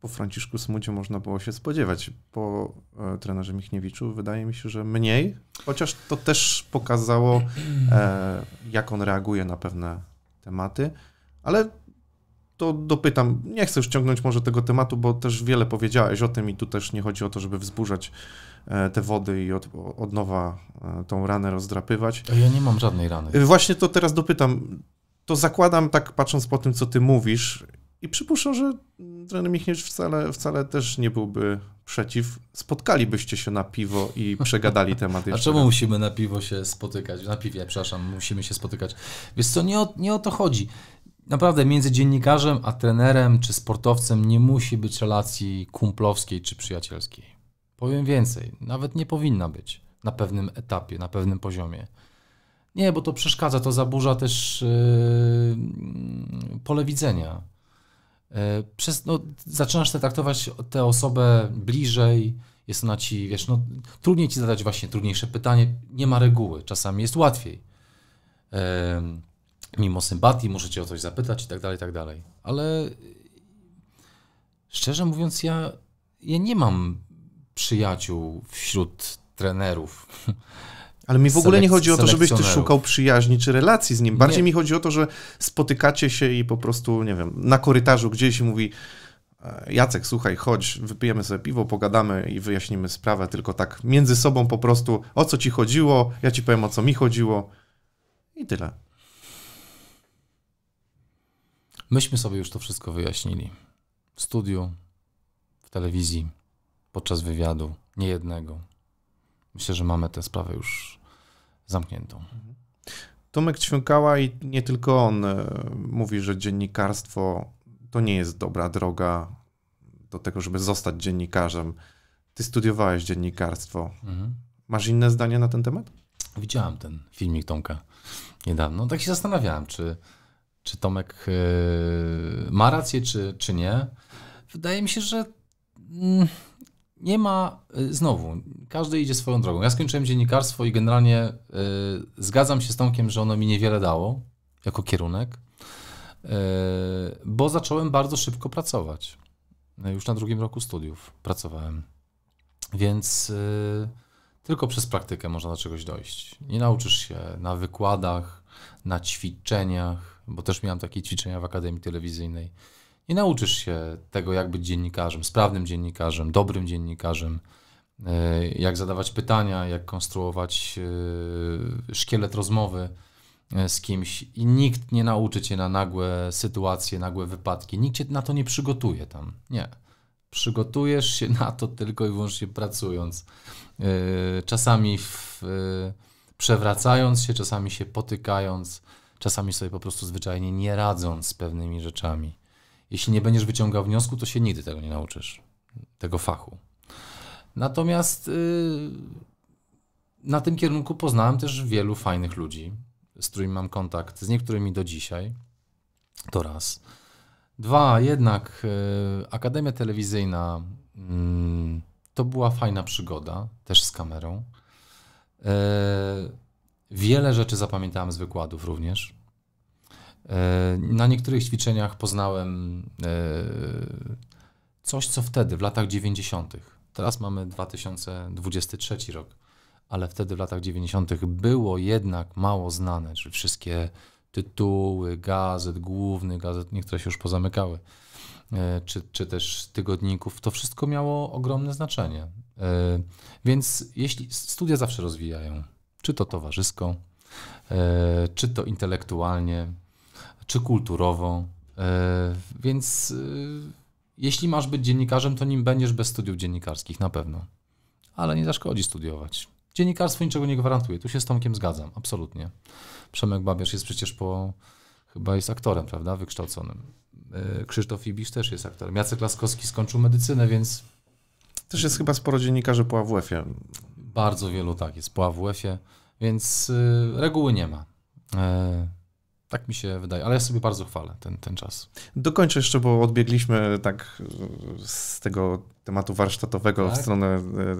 Po Franciszku Smudzie można było się spodziewać. Po e, trenerze Michniewiczu wydaje mi się, że mniej, chociaż to też pokazało, e, jak on reaguje na pewne tematy, ale to dopytam. Nie chcę już ciągnąć może tego tematu, bo też wiele powiedziałeś o tym i tu też nie chodzi o to, żeby wzburzać e, te wody i od, od nowa e, tą ranę rozdrapywać. Ja nie mam żadnej rany. E, właśnie to teraz dopytam. To zakładam, tak patrząc po tym, co ty mówisz, i przypuszczam, że trener Michniewicz wcale, wcale też nie byłby przeciw. Spotkalibyście się na piwo i przegadali temat. A czemu raz. musimy na piwo się spotykać? Na piwie, przepraszam, musimy się spotykać. Więc co, nie o, nie o to chodzi naprawdę między dziennikarzem a trenerem czy sportowcem nie musi być relacji kumplowskiej czy przyjacielskiej. Powiem więcej, nawet nie powinna być na pewnym etapie, na pewnym poziomie. Nie, bo to przeszkadza, to zaburza też yy, mm, pole widzenia. Yy, przez, no, zaczynasz te traktować tę osobę bliżej, jest ona ci, wiesz, no, trudniej ci zadać właśnie trudniejsze pytanie, nie ma reguły, czasami jest łatwiej. Yy, mimo sympatii, muszę cię o coś zapytać i tak dalej, i tak dalej. Ale szczerze mówiąc, ja, ja nie mam przyjaciół wśród trenerów. Ale mi w ogóle nie chodzi o to, żebyś ty szukał przyjaźni czy relacji z nim. Bardziej nie. mi chodzi o to, że spotykacie się i po prostu, nie wiem, na korytarzu gdzieś mówi e, Jacek, słuchaj, chodź, wypijemy sobie piwo, pogadamy i wyjaśnimy sprawę, tylko tak między sobą po prostu o co ci chodziło, ja ci powiem o co mi chodziło i tyle. Myśmy sobie już to wszystko wyjaśnili. W studiu, w telewizji, podczas wywiadu, nie jednego. Myślę, że mamy tę sprawę już zamkniętą. Mhm. Tomek Ćwiąkała i nie tylko on e, mówi, że dziennikarstwo to nie jest dobra droga do tego, żeby zostać dziennikarzem. Ty studiowałeś dziennikarstwo. Mhm. Masz inne zdanie na ten temat? Widziałem ten filmik Tomka niedawno. Tak się zastanawiałem, czy czy Tomek y, ma rację, czy, czy nie. Wydaje mi się, że mm, nie ma, y, znowu, każdy idzie swoją drogą. Ja skończyłem dziennikarstwo i generalnie y, zgadzam się z Tomkiem, że ono mi niewiele dało jako kierunek, bo zacząłem bardzo szybko pracować. Już na drugim roku studiów pracowałem. Więc tylko przez praktykę można do czegoś dojść. Nie nauczysz się na wykładach, na ćwiczeniach, bo też miałem takie ćwiczenia w Akademii Telewizyjnej. I nauczysz się tego, jak być dziennikarzem, sprawnym dziennikarzem, dobrym dziennikarzem, e, jak zadawać pytania, jak konstruować e, szkielet rozmowy e, z kimś. I nikt nie nauczy cię na nagłe sytuacje, nagłe wypadki. Nikt cię na to nie przygotuje tam. Nie. Przygotujesz się na to tylko i wyłącznie pracując. Czasami w, przewracając się, czasami się potykając czasami sobie po prostu zwyczajnie nie radzą z pewnymi rzeczami. Jeśli nie będziesz wyciągał wniosku, to się nigdy tego nie nauczysz, tego fachu. Natomiast y, na tym kierunku poznałem też wielu fajnych ludzi, z którymi mam kontakt, z niektórymi do dzisiaj. To raz. Dwa, jednak y, Akademia Telewizyjna mm, to była fajna przygoda, też z kamerą. Y, Wiele rzeczy zapamiętałem z wykładów również. E, na niektórych ćwiczeniach poznałem e, coś, co wtedy, w latach 90. Teraz mamy 2023 rok, ale wtedy w latach 90. było jednak mało znane, czyli wszystkie tytuły, gazet, główny gazet, niektóre się już pozamykały, e, czy, czy też tygodników, to wszystko miało ogromne znaczenie. Więc jeśli studia zawsze rozwijają, czy to towarzysko, e, czy to intelektualnie, czy kulturowo. E, więc e, jeśli masz być dziennikarzem, to nim będziesz bez studiów dziennikarskich, na pewno. Ale nie zaszkodzi studiować. Dziennikarstwo niczego nie gwarantuje. Tu się z Tomkiem zgadzam, absolutnie. Przemek Babiarz jest przecież po... chyba jest aktorem, prawda, wykształconym. Krzysztof Ibisz też jest aktorem. Jacek Laskowski skończył medycynę, więc... Też jest chyba sporo dziennikarzy po AWF-ie. Bardzo wielu tak jest po AWF-ie, więc y, reguły nie ma. E, tak mi się wydaje, ale ja sobie bardzo chwalę ten, ten czas. Dokończę jeszcze, bo odbiegliśmy tak z tego tematu warsztatowego tak? w stronę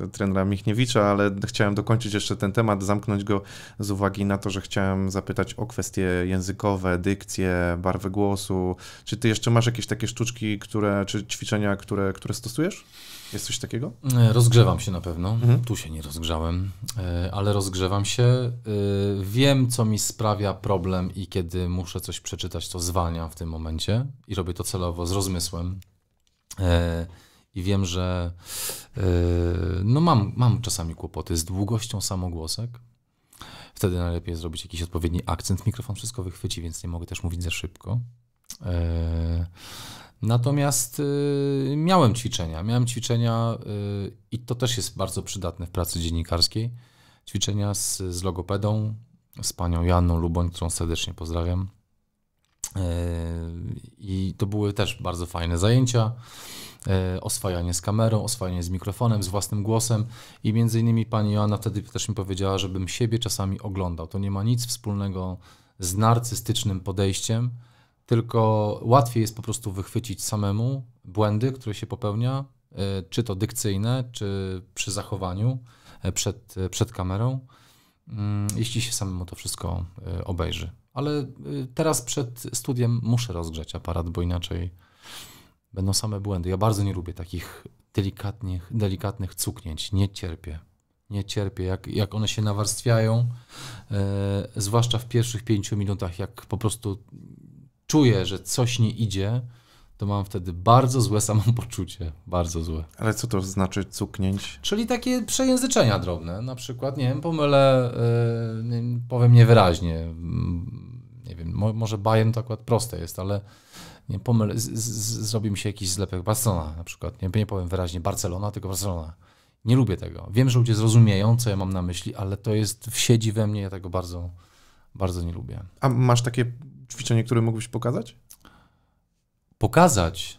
e, trenera Michniewicza, ale chciałem dokończyć jeszcze ten temat, zamknąć go z uwagi na to, że chciałem zapytać o kwestie językowe, dykcję, barwę głosu. Czy ty jeszcze masz jakieś takie sztuczki, które, czy ćwiczenia, które, które stosujesz? Jest coś takiego? E, rozgrzewam się na pewno. Mhm. Tu się nie rozgrzałem, e, ale rozgrzewam się. Wiem, co mi sprawia problem i kiedy muszę coś przeczytać, to zwalniam w tym momencie i robię to celowo z rozmysłem i wiem, że yy, no mam, mam czasami kłopoty z długością samogłosek. Wtedy najlepiej zrobić jakiś odpowiedni akcent. Mikrofon wszystko wychwyci, więc nie mogę też mówić za szybko. Yy, natomiast yy, miałem ćwiczenia. Miałem ćwiczenia yy, i to też jest bardzo przydatne w pracy dziennikarskiej. Ćwiczenia z, z logopedą, z panią Janną Luboń, którą serdecznie pozdrawiam. I to były też bardzo fajne zajęcia. E, oswajanie z kamerą, oswajanie z mikrofonem, z własnym głosem i między innymi pani Joanna wtedy też mi powiedziała, żebym siebie czasami oglądał. To nie ma nic wspólnego z narcystycznym podejściem, tylko łatwiej jest po prostu wychwycić samemu błędy, które się popełnia, e, czy to dykcyjne, czy przy zachowaniu e, przed, przed kamerą, mm, jeśli się samemu to wszystko obejrzy. Ale teraz przed studiem muszę rozgrzać aparat, bo inaczej będą same błędy. Ja bardzo nie lubię takich delikatnych, delikatnych cuknięć. Nie cierpię. Nie cierpię, jak, jak one się nawarstwiają, e, zwłaszcza w pierwszych pięciu minutach, jak po prostu czuję, że coś nie idzie, to mam wtedy bardzo złe samopoczucie. Bardzo złe. Ale co to znaczy cuknięć? Czyli takie przejęzyczenia drobne. Na przykład, nie wiem, pomylę, yy, powiem niewyraźnie. Nie wiem, mo może bajem to akurat proste jest, ale nie, pomyl, z, z, zrobi mi się jakiś zlepek Barcelona na przykład. Nie, nie powiem wyraźnie Barcelona, tylko Barcelona. Nie lubię tego. Wiem, że ludzie zrozumieją, co ja mam na myśli, ale to jest, siedzi we mnie, ja tego bardzo, bardzo nie lubię. A masz takie ćwiczenie, które mógłbyś pokazać? Pokazać?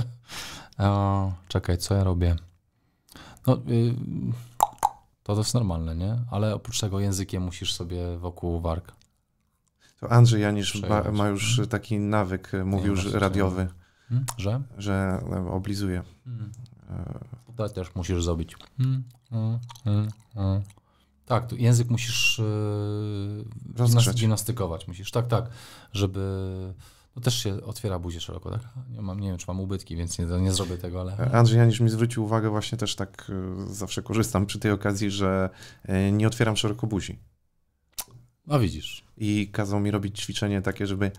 o, czekaj, co ja robię? No, y, to jest normalne, nie? Ale oprócz tego językiem musisz sobie wokół warg to Andrzej Janisz ma, ma, już mhm. taki nawyk, e, mówił, że radiowy, hmm? że? że e, oblizuje. Hmm. To też musisz zrobić. Hmm. Tak, tu język musisz yy, gimnastykować. Musisz, tak, tak, żeby... No też się otwiera buzi szeroko, tak? Nie, mam, nie wiem, czy mam ubytki, więc nie, nie zrobię tego, ale... Andrzej Janisz mi zwrócił uwagę, właśnie też tak zawsze korzystam przy tej okazji, że nie otwieram szeroko buzi. A no, widzisz. I kazał mi robić ćwiczenie takie, żeby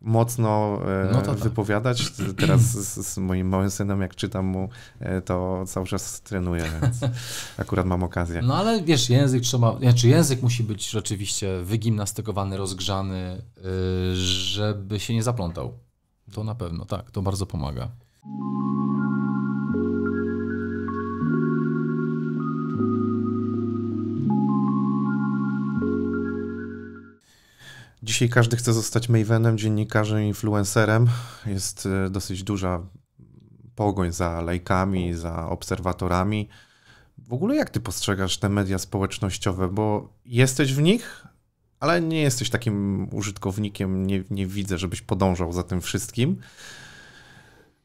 mocno e, no tak. wypowiadać. Teraz z, z, moim małym synem, jak czytam mu, e, to cały czas trenuję, więc akurat mam okazję. No ale wiesz, język trzeba, znaczy język musi być rzeczywiście wygimnastykowany, rozgrzany, y, żeby się nie zaplątał. To na pewno, tak, to bardzo pomaga. Dzisiaj każdy chce zostać Mavenem, dziennikarzem, influencerem. Jest e, dosyć duża pogoń za lajkami, za obserwatorami. W ogóle jak ty postrzegasz te media społecznościowe? Bo jesteś w nich, ale nie jesteś takim użytkownikiem, nie, nie widzę, żebyś podążał za tym wszystkim.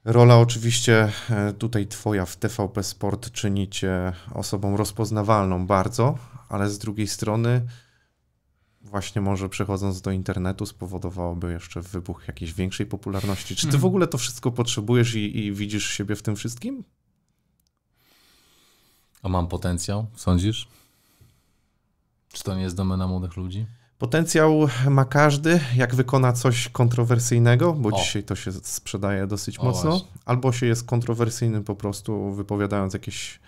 Rola oczywiście e, tutaj twoja w TVP Sport czyni cię osobą rozpoznawalną bardzo, ale z drugiej strony właśnie może przechodząc do internetu spowodowałoby jeszcze wybuch jakiejś większej popularności. Czy ty mhm. w ogóle to wszystko potrzebujesz i, i widzisz siebie w tym wszystkim? A mam potencjał, sądzisz? Czy to nie jest domena młodych ludzi? Potencjał ma każdy, jak wykona coś kontrowersyjnego, bo o. dzisiaj to się sprzedaje dosyć o, mocno, właśnie. albo się jest kontrowersyjnym po prostu wypowiadając jakieś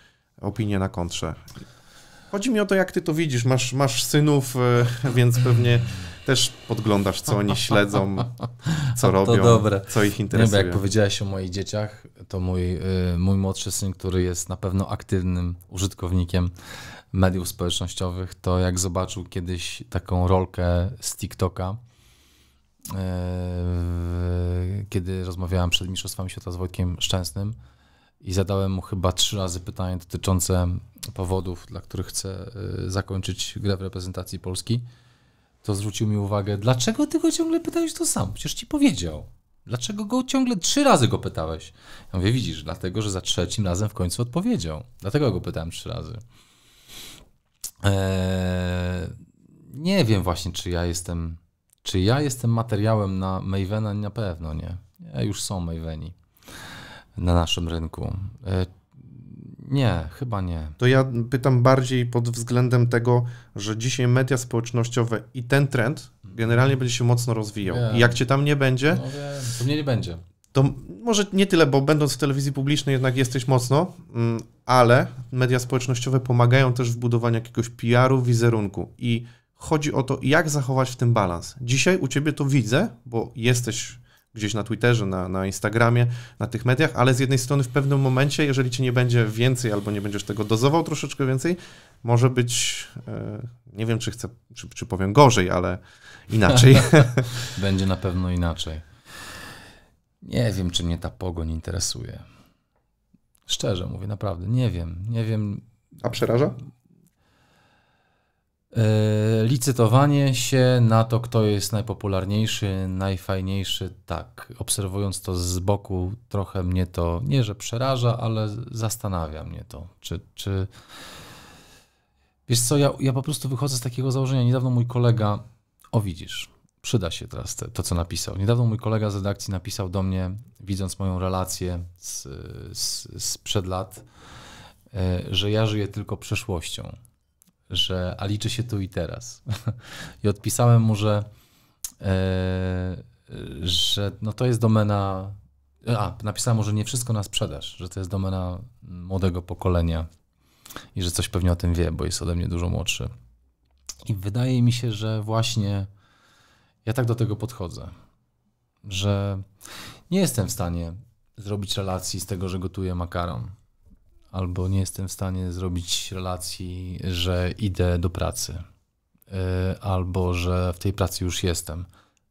opinie na kontrze. Chodzi mi o to, jak ty to widzisz. Masz, masz synów, e, więc pewnie też podglądasz, co oni śledzą, co robią, dobre. co ich interesuje. Nie, jak powiedziałeś o moich dzieciach, to mój, e, mój młodszy syn, który jest na pewno aktywnym użytkownikiem mediów społecznościowych, to jak zobaczył kiedyś taką rolkę z TikToka, e, kiedy rozmawiałem przed Mistrzostwami Świata z Wojtkiem Szczęsnym, i zadałem mu chyba trzy razy pytanie dotyczące powodów, dla których chcę y, zakończyć grę w reprezentacji Polski, to zwrócił mi uwagę, dlaczego ty go ciągle pytałeś to sam? Przecież ci powiedział. Dlaczego go ciągle trzy razy go pytałeś? Ja mówię, widzisz, dlatego, że za trzecim razem w końcu odpowiedział. Dlatego go pytałem trzy razy. Eee, nie wiem właśnie, czy ja jestem, czy ja jestem materiałem na Mavena, na pewno nie. Ja już są Maveni na naszym rynku. E, nie, chyba nie. To ja pytam bardziej pod względem tego, że dzisiaj media społecznościowe i ten trend generalnie będzie się mocno rozwijał. Wiem. I jak cię tam nie będzie. No to mnie nie będzie. To może nie tyle, bo będąc w telewizji publicznej jednak jesteś mocno, mm, ale media społecznościowe pomagają też w budowaniu jakiegoś PR-u, wizerunku. I chodzi o to, jak zachować w tym balans. Dzisiaj u ciebie to widzę, bo jesteś gdzieś na Twitterze, na, na Instagramie, na tych mediach, ale z jednej strony w pewnym momencie, jeżeli ci nie będzie więcej albo nie będziesz tego dozował troszeczkę więcej, może być, e, nie wiem czy chcę, czy, czy powiem gorzej, ale inaczej. będzie na pewno inaczej. Nie wiem, czy mnie ta pogoń interesuje. Szczerze mówię, naprawdę, nie wiem. Nie wiem. A przeraża? E, licytowanie się na to, kto jest najpopularniejszy, najfajniejszy, tak. Obserwując to z boku, trochę mnie to nie, że przeraża, ale zastanawia mnie to. Czy. czy... Wiesz co, ja, ja po prostu wychodzę z takiego założenia. Niedawno mój kolega, o widzisz, przyda się teraz te, to, co napisał. Niedawno mój kolega z redakcji napisał do mnie, widząc moją relację z, z, sprzed lat, e, że ja żyję tylko przeszłością że a liczy się tu i teraz. I odpisałem mu, że, yy, że no to jest domena. E, a, napisałem mu, że nie wszystko na sprzedaż, że to jest domena młodego pokolenia i że coś pewnie o tym wie, bo jest ode mnie dużo młodszy. I wydaje mi się, że właśnie ja tak do tego podchodzę, że nie jestem w stanie zrobić relacji z tego, że gotuję makaron albo nie jestem w stanie zrobić relacji, że idę do pracy, y, albo że w tej pracy już jestem.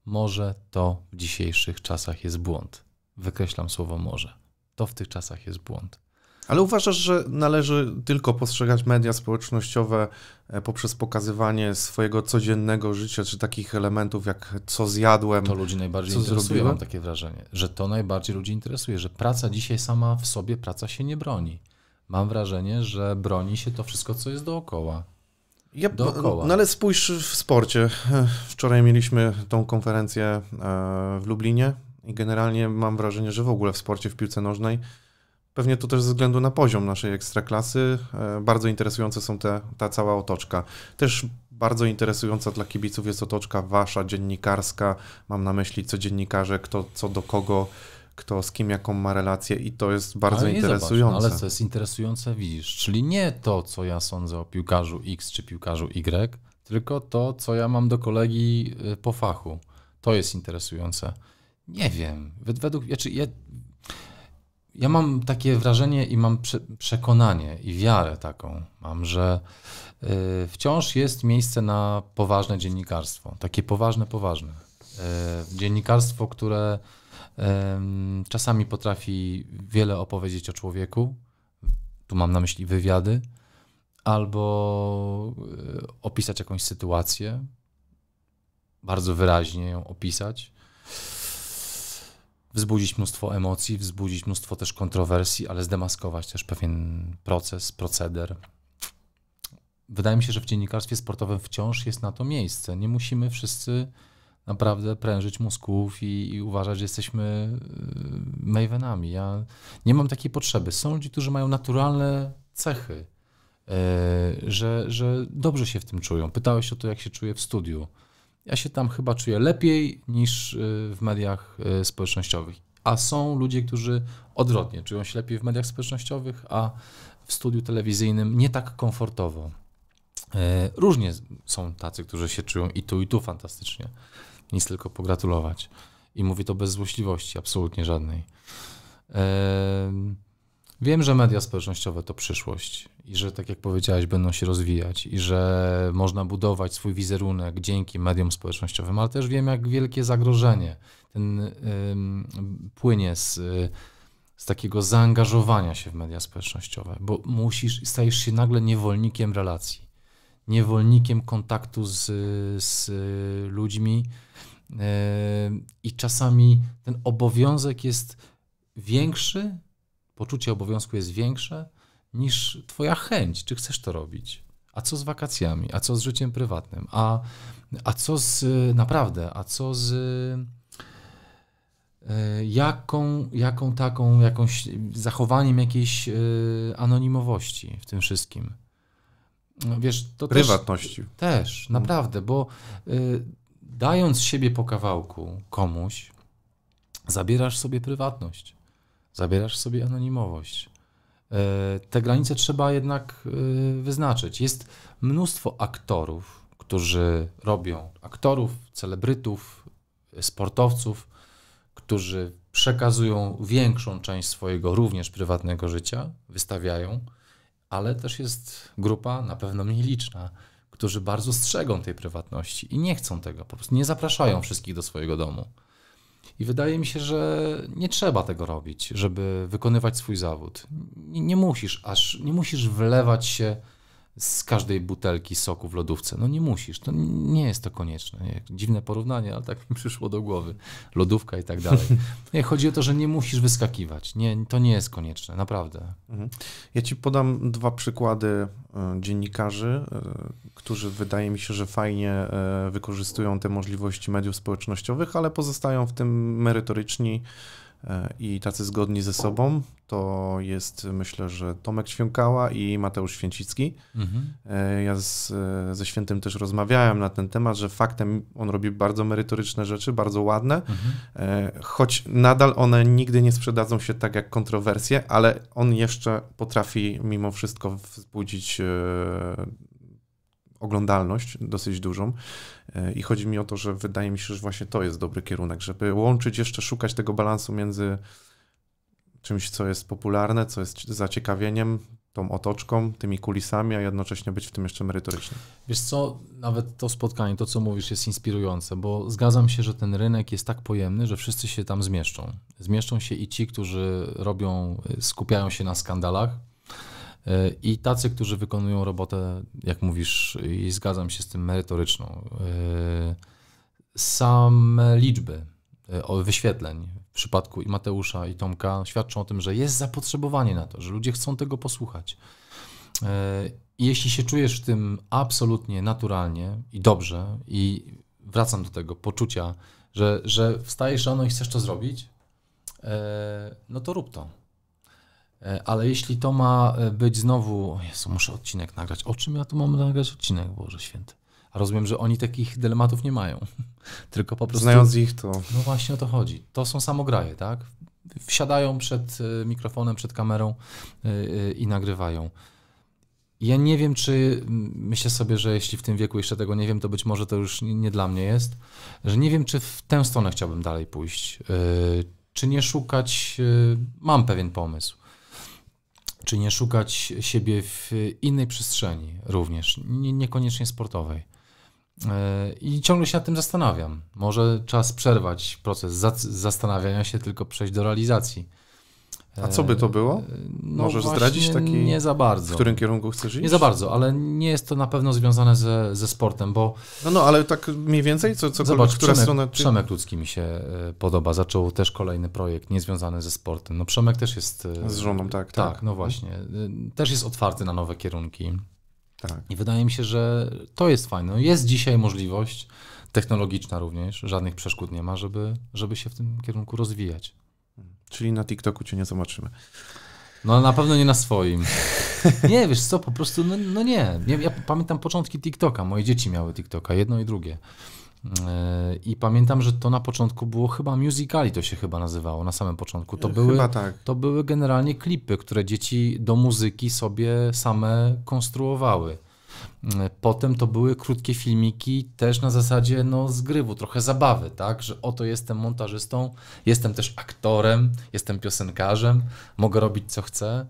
Może to w dzisiejszych czasach jest błąd. Wykreślam słowo może. To w tych czasach jest błąd. Ale uważasz, że należy tylko postrzegać media społecznościowe e, poprzez pokazywanie swojego codziennego życia, czy takich elementów jak co zjadłem? To ludzi najbardziej co interesuje, zrobiłem? mam takie wrażenie, że to najbardziej ludzi interesuje, że praca dzisiaj sama w sobie, praca się nie broni mam wrażenie, że broni się to wszystko, co jest dookoła. Ja, dookoła. No, no ale spójrz w sporcie. Wczoraj mieliśmy tą konferencję e, w Lublinie i generalnie mam wrażenie, że w ogóle w sporcie, w piłce nożnej, pewnie to też ze względu na poziom naszej ekstraklasy, e, bardzo interesujące są te, ta cała otoczka. Też bardzo interesująca dla kibiców jest otoczka wasza, dziennikarska. Mam na myśli co dziennikarze, kto co do kogo kto z kim jaką ma relację i to jest bardzo ale no, interesujące. Zobacz, ale co jest interesujące, widzisz, czyli nie to, co ja sądzę o piłkarzu X czy piłkarzu Y, tylko to, co ja mam do kolegi y, po fachu. To jest interesujące. Nie wiem, według, znaczy ja, ja mam takie wrażenie i mam prze, przekonanie i wiarę taką mam, że y, wciąż jest miejsce na poważne dziennikarstwo. Takie poważne, poważne. Y, dziennikarstwo, które Czasami potrafi wiele opowiedzieć o człowieku, tu mam na myśli wywiady, albo e, opisać jakąś sytuację, bardzo wyraźnie ją opisać, wzbudzić mnóstwo emocji, wzbudzić mnóstwo też kontrowersji, ale zdemaskować też pewien proces, proceder. Wydaje mi się, że w dziennikarstwie sportowym wciąż jest na to miejsce. Nie musimy wszyscy naprawdę prężyć mózgów i, i uważać, że jesteśmy y, Mavenami. Ja nie mam takiej potrzeby. Są ludzie, którzy mają naturalne cechy, y, że, że dobrze się w tym czują. Pytałeś o to, jak się czuję w studiu. Ja się tam chyba czuję lepiej niż y, w mediach społecznościowych. A są ludzie, którzy odwrotnie czują się lepiej w mediach społecznościowych, a w studiu telewizyjnym nie tak komfortowo. Różnie są tacy, którzy się czują i tu, i tu fantastycznie nic tylko pogratulować. I mówię to bez złośliwości, absolutnie żadnej. Wiem, że media społecznościowe to przyszłość i że, tak jak powiedziałeś, będą się rozwijać i że można budować swój wizerunek dzięki mediom społecznościowym, ale też wiem, jak wielkie zagrożenie ten płynie z, z takiego zaangażowania się w media społecznościowe, bo musisz, stajesz się nagle niewolnikiem relacji niewolnikiem kontaktu z, z ludźmi. E, I czasami ten obowiązek jest większy, poczucie obowiązku jest większe niż Twoja chęć, czy chcesz to robić. A co z wakacjami? A co z życiem prywatnym? A, a co z naprawdę? A co z e, jaką, jaką taką, jakąś zachowaniem jakiejś e, anonimowości w tym wszystkim? no wiesz, to prywatności. Też, też mm. naprawdę, bo y, dając siebie po kawałku komuś, zabierasz sobie prywatność, zabierasz sobie anonimowość. Y, te granice trzeba jednak y, wyznaczyć. Jest mnóstwo aktorów, którzy robią aktorów, celebrytów, sportowców, którzy przekazują większą część swojego również prywatnego życia, wystawiają ale też jest grupa na pewno mniej liczna, którzy bardzo strzegą tej prywatności i nie chcą tego, po prostu nie zapraszają wszystkich do swojego domu. I wydaje mi się, że nie trzeba tego robić, żeby wykonywać swój zawód. Nie, nie musisz aż, nie musisz wlewać się z każdej butelki soku w lodówce. No nie musisz, to nie jest to konieczne. Dziwne porównanie, ale tak mi przyszło do głowy. Lodówka i tak dalej. Nie, chodzi o to, że nie musisz wyskakiwać. Nie, to nie jest konieczne, naprawdę. Mhm. Ja ci podam dwa przykłady e, dziennikarzy, e, którzy wydaje mi się, że fajnie e, wykorzystują te możliwości mediów społecznościowych, ale pozostają w tym merytoryczni i tacy zgodni ze sobą, to jest myślę, że Tomek Świąkała i Mateusz Święcicki. Mhm. E, ja z, e, ze Świętym też rozmawiałem na ten temat, że faktem on robi bardzo merytoryczne rzeczy, bardzo ładne, mhm. E, choć nadal one nigdy nie sprzedadzą się tak jak kontrowersje, ale on jeszcze potrafi mimo wszystko wzbudzić oglądalność dosyć dużą. E, I chodzi mi o to, że wydaje mi się, że właśnie to jest dobry kierunek, żeby łączyć jeszcze, szukać tego balansu między czymś, co jest popularne, co jest zaciekawieniem, tą otoczką, tymi kulisami, a jednocześnie być w tym jeszcze merytorycznym. Wiesz co, nawet to spotkanie, to co mówisz jest inspirujące, bo zgadzam się, że ten rynek jest tak pojemny, że wszyscy się tam zmieszczą. Zmieszczą się i ci, którzy robią, e, skupiają się na skandalach, E, i tacy, którzy wykonują robotę, jak mówisz, i zgadzam się z tym, merytoryczną. E, same liczby e, wyświetleń w przypadku i Mateusza, i Tomka świadczą o tym, że jest zapotrzebowanie na to, że ludzie chcą tego posłuchać. Jeśli się czujesz w tym absolutnie naturalnie i dobrze, i wracam do tego poczucia, że, że wstajesz rano i chcesz to zrobić, no to rób to E, ale jeśli to ma e, być znowu, Jezu, muszę odcinek nagrać. O czym ja tu mam nagrać odcinek, Boże Święty? A rozumiem, że oni takich dylematów nie mają. Tylko po prostu. Znając ich to. No właśnie o to chodzi. To są samograje, tak? Wsiadają przed e, mikrofonem, przed kamerą i nagrywają. Ja nie wiem, czy myślę sobie, że jeśli w tym wieku jeszcze tego nie wiem, to być może to już nie dla mnie jest, że nie wiem, czy w tę stronę chciałbym dalej pójść. Czy nie szukać. Mam pewien pomysł czy nie szukać siebie w innej przestrzeni również, nie, niekoniecznie sportowej. E, I ciągle się nad tym zastanawiam. Może czas przerwać proces zastanawiania się, tylko przejść do realizacji. A co by to e, było? No Możesz zdradzić taki. Nie za bardzo. W którym kierunku chcesz iść? Nie za bardzo, ale nie jest to na pewno związane ze, ze sportem, bo. No, no, ale tak mniej więcej, co, co Zobacz, która Przemek, strona. Przemek Ludzki mi się e, podoba. Zaczął też kolejny projekt niezwiązany ze sportem. No, Przemek też jest. E, Z żoną, tak. Tak, tak no właśnie. Też jest otwarty na nowe kierunki. Tak. I wydaje mi się, że to jest fajne. No, jest dzisiaj możliwość technologiczna również, żadnych przeszkód nie ma, żeby, żeby się w tym kierunku rozwijać. Czyli na TikToku cię nie zobaczymy. No na pewno nie na swoim. Nie, wiesz co, po prostu, no, no nie. nie. Ja pamiętam początki TikToka, moje dzieci miały TikToka, jedno i drugie. E, I pamiętam, że to na początku było chyba musicali, to się chyba nazywało na samym początku. To e, były, tak. to były generalnie klipy, które dzieci do muzyki sobie same konstruowały. Mm, potem to były krótkie filmiki też na zasadzie no, zgrywu, trochę zabawy, tak? Że oto jestem montażystą, jestem też aktorem, jestem piosenkarzem, mogę robić co chcę.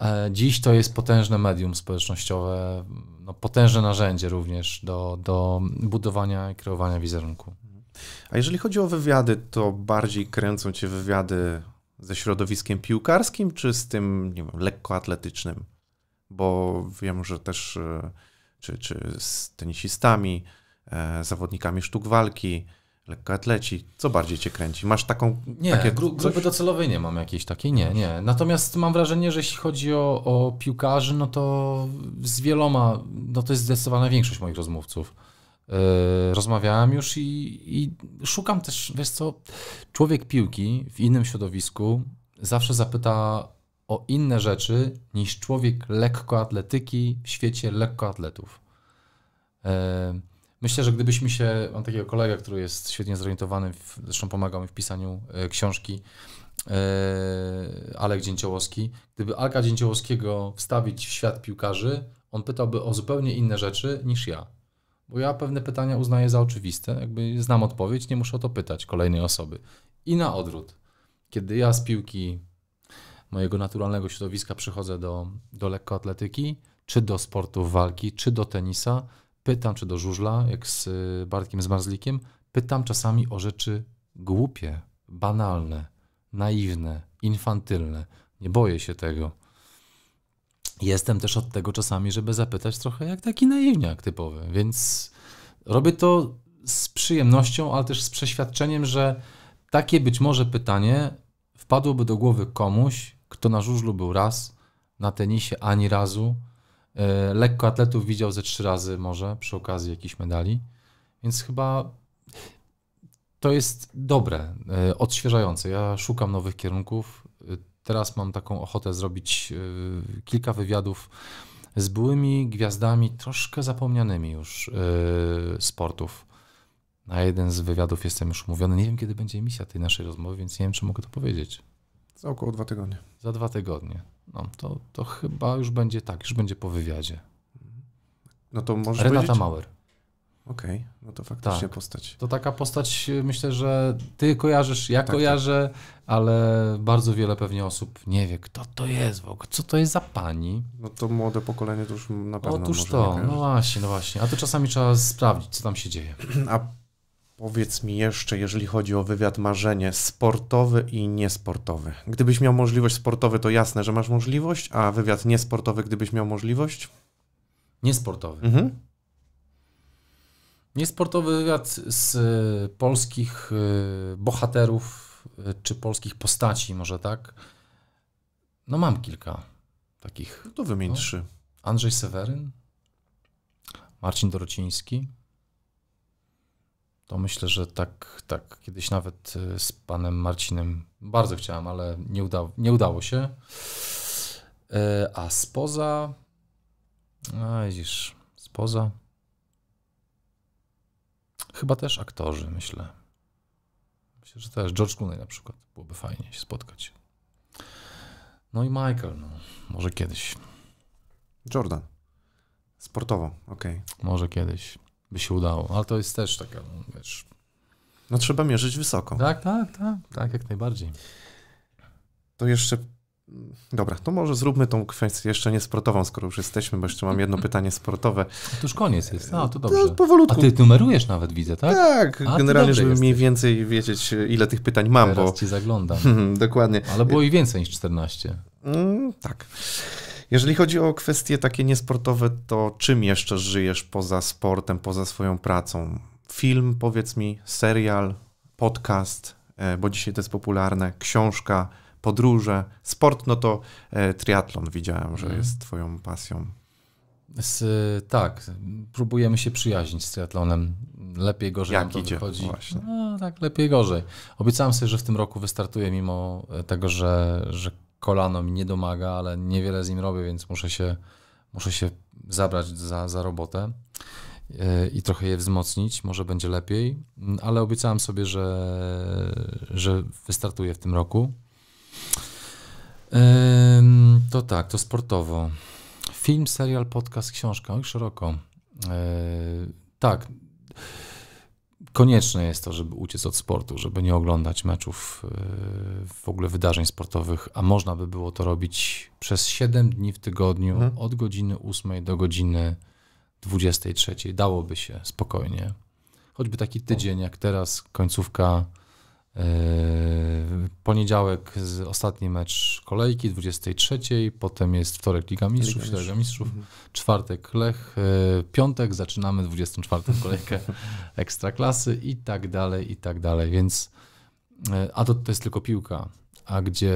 E, dziś to jest potężne medium społecznościowe, mm, no, potężne narzędzie również do, do budowania i kreowania wizerunku. A jeżeli chodzi o wywiady, to bardziej kręcą cię wywiady ze środowiskiem piłkarskim, czy z tym, nie wiem, lekkoatletycznym? Bo wiem, że też e, czy, czy z tenisistami, e, zawodnikami sztuk walki, lekkoatleci? Co bardziej cię kręci? Masz taką... Nie, takie gru, grupy docelowej nie mam jakiejś takiej, nie, nie. Natomiast mam wrażenie, że jeśli chodzi o, o piłkarzy, no to z wieloma, no to jest zdecydowana większość moich rozmówców. E, rozmawiałem już i, i, szukam też, wiesz co, człowiek piłki w innym środowisku zawsze zapyta o inne rzeczy niż człowiek lekkoatletyki w świecie lekkoatletów. E, myślę, że gdybyśmy się, mam takiego kolegę, który jest świetnie zorientowany, w, zresztą pomagał mi w pisaniu e, książki, e, Alek Dzięciołowski. Gdyby Alka Dzięciołowskiego wstawić w świat piłkarzy, on pytałby o zupełnie inne rzeczy niż ja. Bo ja pewne pytania uznaję za oczywiste, jakby znam odpowiedź, nie muszę o to pytać kolejnej osoby. I na odwrót. Kiedy ja z piłki mojego naturalnego środowiska przychodzę do, do lekkoatletyki, czy do sportu walki, czy do tenisa. Pytam, czy do żużla, jak z y, Bartkiem Zmarzlikiem. Pytam czasami o rzeczy głupie, banalne, naiwne, infantylne. Nie boję się tego. Jestem też od tego czasami, żeby zapytać trochę jak taki naiwniak typowy, więc robię to z przyjemnością, ale też z przeświadczeniem, że takie być może pytanie wpadłoby do głowy komuś, kto na żużlu był raz, na tenisie ani razu. E, lekko atletów widział ze trzy razy może przy okazji jakichś medali. Więc chyba to jest dobre, e, odświeżające. Ja szukam nowych kierunków. E, teraz mam taką ochotę zrobić kilka wywiadów z byłymi gwiazdami troszkę zapomnianymi już sportów. Na jeden z wywiadów jestem już umówiony. Nie wiem, kiedy będzie emisja tej naszej rozmowy, więc nie wiem, czy mogę to powiedzieć. Za około dwa tygodnie. Za dwa tygodnie. No to, to chyba już będzie tak, już będzie po wywiadzie. No to może. Renata powiedzieć? Mauer. Okej, okay, no to faktycznie tak. postać. To taka postać, myślę, że ty kojarzysz, ja tak, tak. kojarzę, tak. ale bardzo wiele pewnie osób nie wie, kto to jest w ogóle, co to jest za pani. No to młode pokolenie to już na pewno Otóż to, no właśnie, no właśnie. A to czasami trzeba sprawdzić, co tam się dzieje. A Powiedz mi jeszcze, jeżeli chodzi o wywiad marzenie, sportowy i niesportowy. Gdybyś miał możliwość sportowy, to jasne, że masz możliwość, a wywiad niesportowy, gdybyś miał możliwość? Niesportowy. Mhm. Niesportowy wywiad z e, polskich e, bohaterów, e, czy polskich postaci, może tak? No mam kilka takich. No to wymień no. trzy. Andrzej Seweryn, Marcin Dorociński, to myślę, że tak, tak. Kiedyś nawet y, z panem Marcinem bardzo chciałem, ale nie, uda, nie udało się. Y, a spoza. A no, widzisz, spoza. Chyba też aktorzy, myślę. Myślę, że też George Clooney na przykład. Byłoby fajnie się spotkać. No i Michael, no. Może kiedyś. Jordan. Sportowo, okej. Okay. Może kiedyś by się udało. Ale to jest też taka, no, wiesz... No trzeba mierzyć wysoko. Tak, tak, tak, tak, jak najbardziej. To jeszcze Dobra, to może zróbmy tą kwestię jeszcze nie sportową, skoro już jesteśmy, bo jeszcze mam jedno pytanie sportowe. To już koniec jest, no to dobrze. powolutku. A ty numerujesz nawet, widzę, tak? Tak, A, generalnie, żeby mniej więcej wiedzieć, ile tych pytań mam. Teraz bo... ci zaglądam. dokładnie. Ale było i więcej niż 14. Mm, tak. Jeżeli chodzi o kwestie takie niesportowe, to czym jeszcze żyjesz poza sportem, poza swoją pracą? Film, powiedz mi, serial, podcast, e, bo dzisiaj to jest popularne, książka, podróże, sport, no to e, triatlon widziałem, że mhm. jest twoją pasją. Z, tak, próbujemy się przyjaźnić z triatlonem. Lepiej, gorzej Jak nam to idzie? wychodzi. Właśnie. No tak, lepiej, gorzej. Obiecałem sobie, że w tym roku wystartuję, mimo tego, że, że kolano mi nie domaga, ale niewiele z nim robię, więc muszę się, muszę się zabrać za, za robotę e, i trochę je wzmocnić, może będzie lepiej, ale obiecałem sobie, że, że wystartuję w tym roku. To tak, to sportowo. Film, serial, podcast, książka, oj szeroko. E, tak konieczne jest to, żeby uciec od sportu, żeby nie oglądać meczów, e, w ogóle wydarzeń sportowych, a można by było to robić przez 7 dni w tygodniu, mhm. od godziny 8 do godziny 23. Dałoby się spokojnie. Choćby taki tydzień jak teraz, końcówka Yy, poniedziałek z ostatni mecz kolejki 23, potem jest wtorek Liga Mistrzów, Liga, Liga Mistrzów, mhm. czwartek Lech, yy, piątek zaczynamy 24 kolejkę Ekstraklasy i tak dalej, i tak dalej, więc yy, a to, to jest tylko piłka, a gdzie,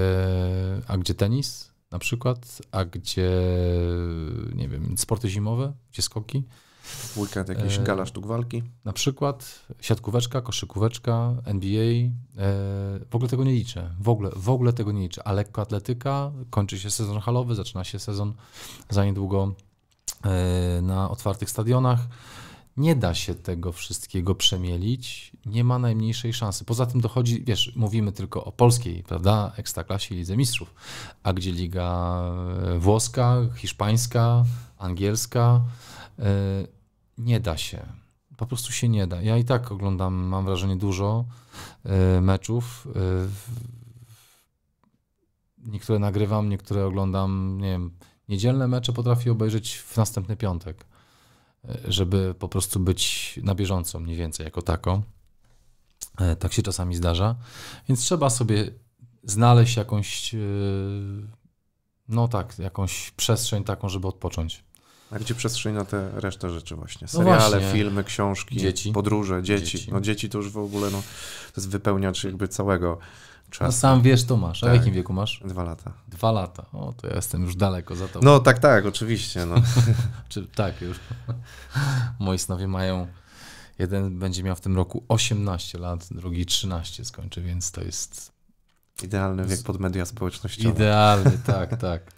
a gdzie tenis na przykład, a gdzie nie wiem, sporty zimowe, gdzie skoki, w weekend jakiś e, gala sztuk walki. Na przykład siatkóweczka, koszykóweczka, NBA. E, w ogóle tego nie liczę. W ogóle, w ogóle tego nie liczę. A lekkoatletyka, kończy się sezon halowy, zaczyna się sezon za niedługo e, na otwartych stadionach. Nie da się tego wszystkiego przemielić, nie ma najmniejszej szansy. Poza tym dochodzi, wiesz, mówimy tylko o polskiej, prawda, ekstraklasie i lidze mistrzów, a gdzie liga włoska, hiszpańska, angielska, nie da się. Po prostu się nie da. Ja i tak oglądam, mam wrażenie, dużo y, meczów. Y, niektóre nagrywam, niektóre oglądam, nie wiem, niedzielne mecze potrafię obejrzeć w następny piątek, y, żeby po prostu być na bieżąco mniej więcej jako tako. E, tak się czasami zdarza. Więc trzeba sobie znaleźć jakąś, no tak, jakąś przestrzeń taką, żeby odpocząć. A gdzie przestrzeń na te resztę rzeczy właśnie? No Seriale, no filmy, książki, dzieci. podróże, dzieci. dzieci. No dzieci to już w ogóle no, to jest wypełniacz jakby całego czasu. No sam wiesz, to masz. A tak. w jakim wieku masz? Dwa lata. Dwa lata. O, to ja jestem już daleko za to. No tak, tak, oczywiście. No. Czy, tak, już. Moi synowie mają... Jeden będzie miał w tym roku 18 lat, drugi 13 skończy, więc to jest Idealny wiek pod media społecznościowe. Idealny, tak, tak.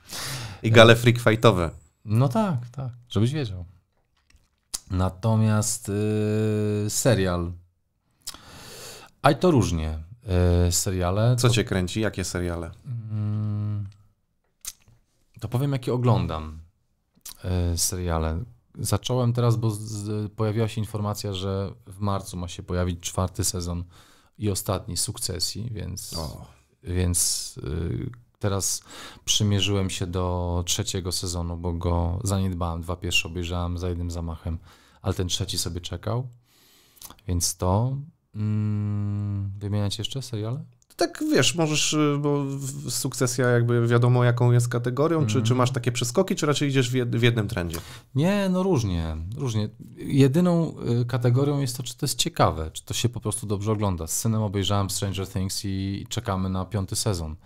I gale freak fightowe. No tak, tak, żebyś wiedział. Natomiast yy, serial. i to różnie. Yy, seriale. Co to... cię kręci? Jakie seriale? Yy, to powiem, jakie oglądam y, seriale. Zacząłem teraz, bo z, z, pojawiła się informacja, że w marcu ma się pojawić czwarty sezon i ostatni sukcesji, więc, o. więc y, Teraz przymierzyłem się do trzeciego sezonu, bo go zaniedbałem. Dwa pierwsze obejrzałem za jednym zamachem, ale ten trzeci sobie czekał. Więc to. Mm, wymieniać jeszcze seriale? tak wiesz, możesz, y, bo sukcesja jakby wiadomo jaką jest kategorią, mm. czy, czy mhm. masz takie przeskoki, czy raczej idziesz w, jednym trendzie? Nie, no różnie, różnie. Jedyną y, kategorią jest to, czy to jest ciekawe, czy to się po prostu dobrze ogląda. Z synem obejrzałem Stranger Things i czekamy na piąty sezon.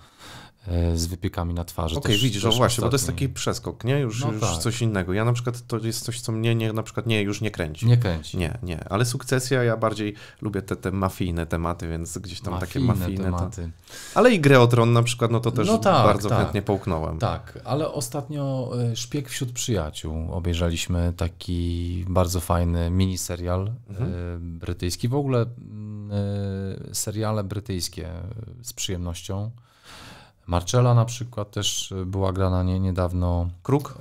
E, z wypiekami na twarzy. Okej, okay, widzisz, też właśnie, bo to jest taki przeskok, nie? Już, no już tak. coś innego. Ja na przykład, to jest coś, co mnie nie, na przykład nie, już nie kręci. Nie kręci. Nie, nie, ale sukcesja, ja bardziej lubię te, te mafijne tematy, więc gdzieś tam mafijne takie mafijne. Tematy. To... Ale i grę o Tron na przykład, no to też no tak, bardzo tak. chętnie połknąłem. Tak, ale ostatnio e, Szpieg wśród przyjaciół obejrzeliśmy taki bardzo fajny miniserial mhm. E, brytyjski. W ogóle mm, seriale brytyjskie z przyjemnością Marcella na przykład też e, była grana nie, niedawno. Kruk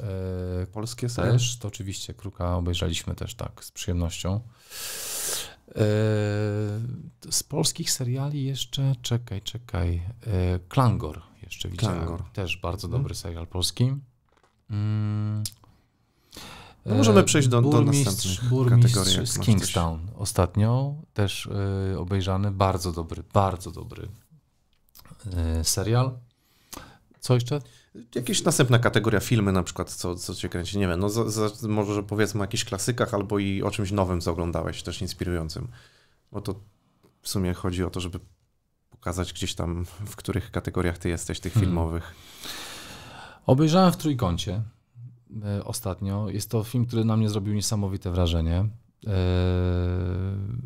e, polskie też, to oczywiście Kruka obejrzeliśmy też tak z przyjemnością. E, z polskich seriali jeszcze, czekaj, czekaj, e, Klangor jeszcze widziałem. Klangor. Też bardzo mhm. dobry hmm. serial polski. Mm. No możemy e, przejść do, burmistrz, do następnych burmistrz kategorii. z Kingstown ostatnio też e, obejrzany, bardzo dobry, bardzo dobry serial. Co jeszcze? Jakieś następna kategoria filmy na przykład, co, co cię kręci, nie wiem, no za, za, może powiedzmy o jakichś klasykach albo i o czymś nowym, co oglądałeś, też inspirującym. Bo to w sumie chodzi o to, żeby pokazać gdzieś tam, w których kategoriach ty jesteś, tych hmm. filmowych. Obejrzałem w Trójkącie e, ostatnio. Jest to film, który na mnie zrobił niesamowite wrażenie. Yy,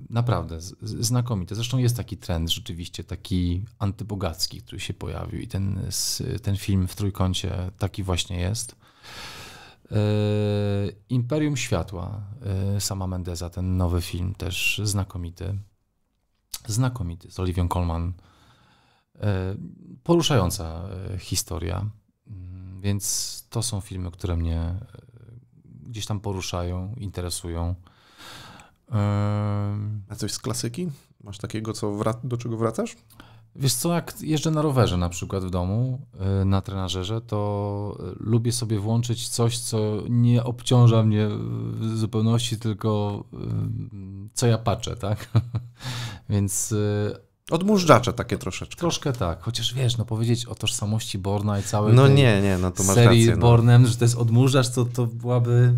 naprawdę, znakomite. Zresztą jest taki trend rzeczywiście, taki antybogacki, który się pojawił i ten, ten film w trójkącie taki właśnie jest. Yy, Imperium Światła, yy, sama Mendeza, ten nowy film też znakomity. Znakomity, z Olivią Colman. Poruszająca historia, mm, więc to są filmy, które mnie gdzieś tam poruszają, interesują. A coś z klasyki? Masz takiego, co do czego wracasz? Wiesz co, jak jeżdżę na rowerze na przykład w domu, y, na trenażerze, to y, lubię sobie włączyć coś, co nie obciąża mnie w zupełności, tylko y, co ja patrzę, tak? Więc... Odmurzacza takie troszeczkę. Troszkę tak, chociaż wiesz, no powiedzieć o tożsamości Borna i całej no nie, nie, no to masz serii rację, no. Bornem, że to jest odmurzacz, to, to byłaby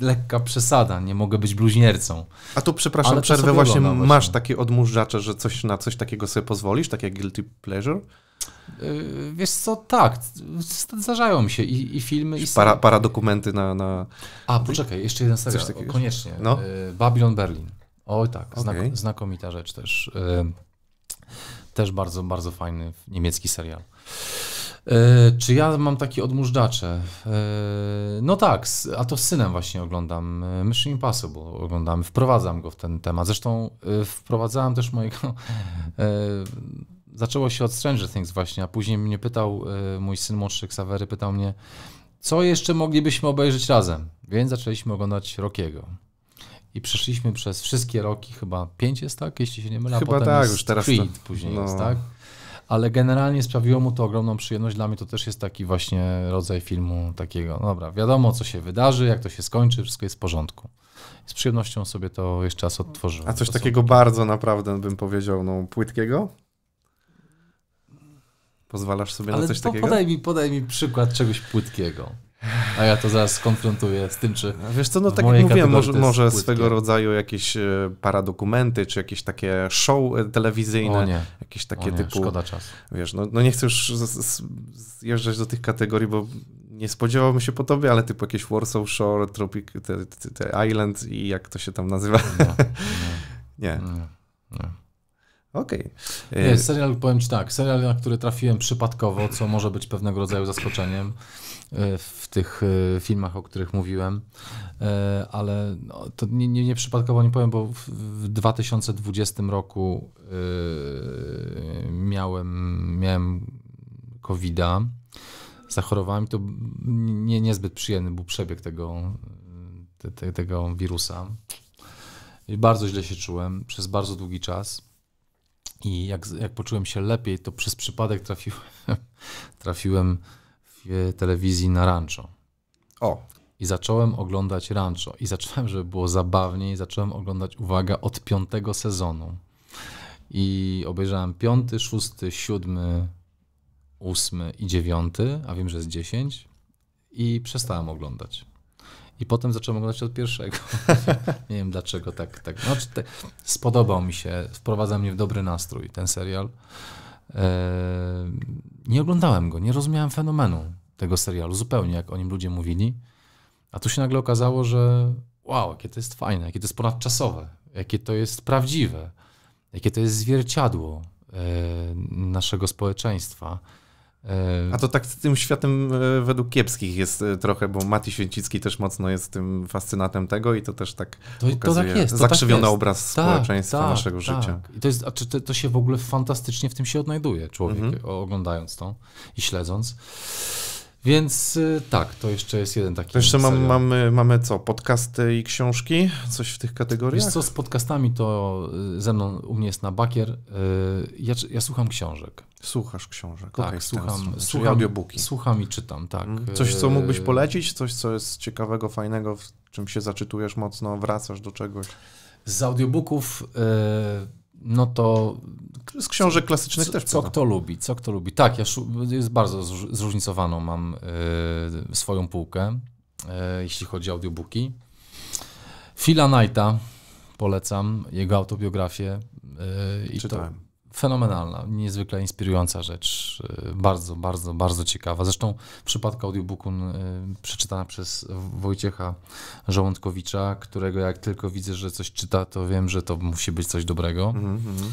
lekka przesada, nie mogę być bluźniercą. A tu, przepraszam, Ale przerwę, właśnie masz no. takie odmurzacze, że coś na coś takiego sobie pozwolisz, tak jak guilty pleasure? Yy, wiesz co, tak, zdarzają mi się i, i filmy, i para, para dokumenty na, na... A, poczekaj, jeszcze jeden serial, koniecznie. No? Yy, Babylon Berlin. Oj tak, okay. znakomita rzecz też. Yy, też bardzo, bardzo fajny niemiecki serial. E, czy ja mam takie odmóżdżacze? E, no tak, a to z synem właśnie oglądam e, Mission Impossible, oglądam, wprowadzam go w ten temat. Zresztą wprowadzałem też mojego... Zaczęło się od Stranger Things właśnie, a później mnie pytał, mój syn młodszy Xavery pytał mnie, co jeszcze moglibyśmy obejrzeć razem? Więc zaczęliśmy oglądać Rokiego. I przeszliśmy przez wszystkie roki, chyba pięć jest, tak? Jeśli się nie mylę, chyba potem tak, już teraz Creed to... później no. jest, tak? ale generalnie sprawiło mu to ogromną przyjemność. Dla mnie to też jest taki właśnie rodzaj filmu takiego, no dobra, wiadomo co się wydarzy, jak to się skończy, wszystko jest w porządku. Z przyjemnością sobie to jeszcze raz odtworzyłem. A coś takiego bardzo naprawdę bym powiedział, no płytkiego? Pozwalasz sobie ale na coś po, takiego? Podaj mi, podaj mi przykład czegoś płytkiego. A ja to zaraz skonfrontuję z tym, czy. No, wiesz co, no tak jak mówiłem, może, może swego rodzaju jakieś e, paradokumenty, czy jakieś takie show e, telewizyjne. O nie. Jakieś takie o nie, typu. Szkoda czas. Wiesz, no, no nie chcę już zjeżdżać do tych kategorii, bo nie spodziewałbym się po tobie, ale typu jakieś Warsaw Shore, Tropic, te, te, te Island i jak to się tam nazywa. nie. nie. Okej. Okay. E, serial, powiem ci tak, serial, na który trafiłem przypadkowo, co może być pewnego rodzaju zaskoczeniem. E, w tych e, filmach, o których mówiłem, e, ale no, to nie, nie, nie przypadkowo nie powiem, bo w 2020 roku miałem, miałem COVID-a, zachorowałem i to nie, niezbyt przyjemny był przebieg tego, te, tego wirusa. I bardzo źle się czułem przez bardzo długi czas. I jak, jak poczułem się lepiej, to przez przypadek trafiłem, trafiłem telewizji na rancho. O. I zacząłem oglądać rancho. I zacząłem, żeby było zabawniej, zacząłem oglądać, uwaga, od piątego sezonu. I obejrzałem piąty, szósty, siódmy, ósmy i dziewiąty, a wiem, że jest dziesięć. I przestałem oglądać. I potem zacząłem oglądać od pierwszego. Nie wiem dlaczego tak. tak. No, te, spodobał mi się, wprowadza mnie w dobry nastrój ten serial. Eee, nie oglądałem go, nie rozumiałem fenomenu tego serialu, zupełnie jak o nim ludzie mówili. A tu się nagle okazało, że wow, jakie to jest fajne, jakie to jest ponadczasowe, jakie to jest prawdziwe, jakie to jest zwierciadło e, naszego społeczeństwa. E, a to tak z tym światem e, według kiepskich jest e, trochę, bo Mati Święcicki też mocno jest tym fascynatem tego i to też tak to, pokazuje to tak jest, to tak zakrzywiony tak jest. obraz tak, społeczeństwa tak, naszego tak. życia. I to, jest, a czy to, to, się w ogóle fantastycznie w tym się odnajduje człowiek, mhm. oglądając to i śledząc. Więc y, tak, to jeszcze jest jeden taki. To jeszcze mam, mamy, mamy co? Podcasty i książki? Coś w tych kategoriach? Wiesz co, z podcastami to y, ze mną u mnie jest na bakier. Y, ja, ja słucham książek. Słuchasz książek. Tak, okay, słucham, słucham, audiobooki. Słucham i czytam, tak. Mhm. Coś, co mógłbyś polecić? Coś, co jest ciekawego, fajnego, w czym się zaczytujesz mocno, wracasz do czegoś? Z audiobooków. Yy no to... Z książek klasycznych co, też. Co kto lubi, co kto lubi. Tak, ja jest bardzo zróżnicowaną mam yy, swoją półkę, yy, jeśli chodzi o audiobooki. Phila Knighta polecam, jego autobiografię. Yy, Czytałem fenomenalna, niezwykle inspirująca rzecz, y, bardzo, bardzo, bardzo ciekawa. Zresztą w przypadku audiobooku y, przeczytana przez Wojciecha Żołądkowicza, którego jak tylko widzę, że coś czyta, to wiem, że to musi być coś dobrego. Mm -hmm.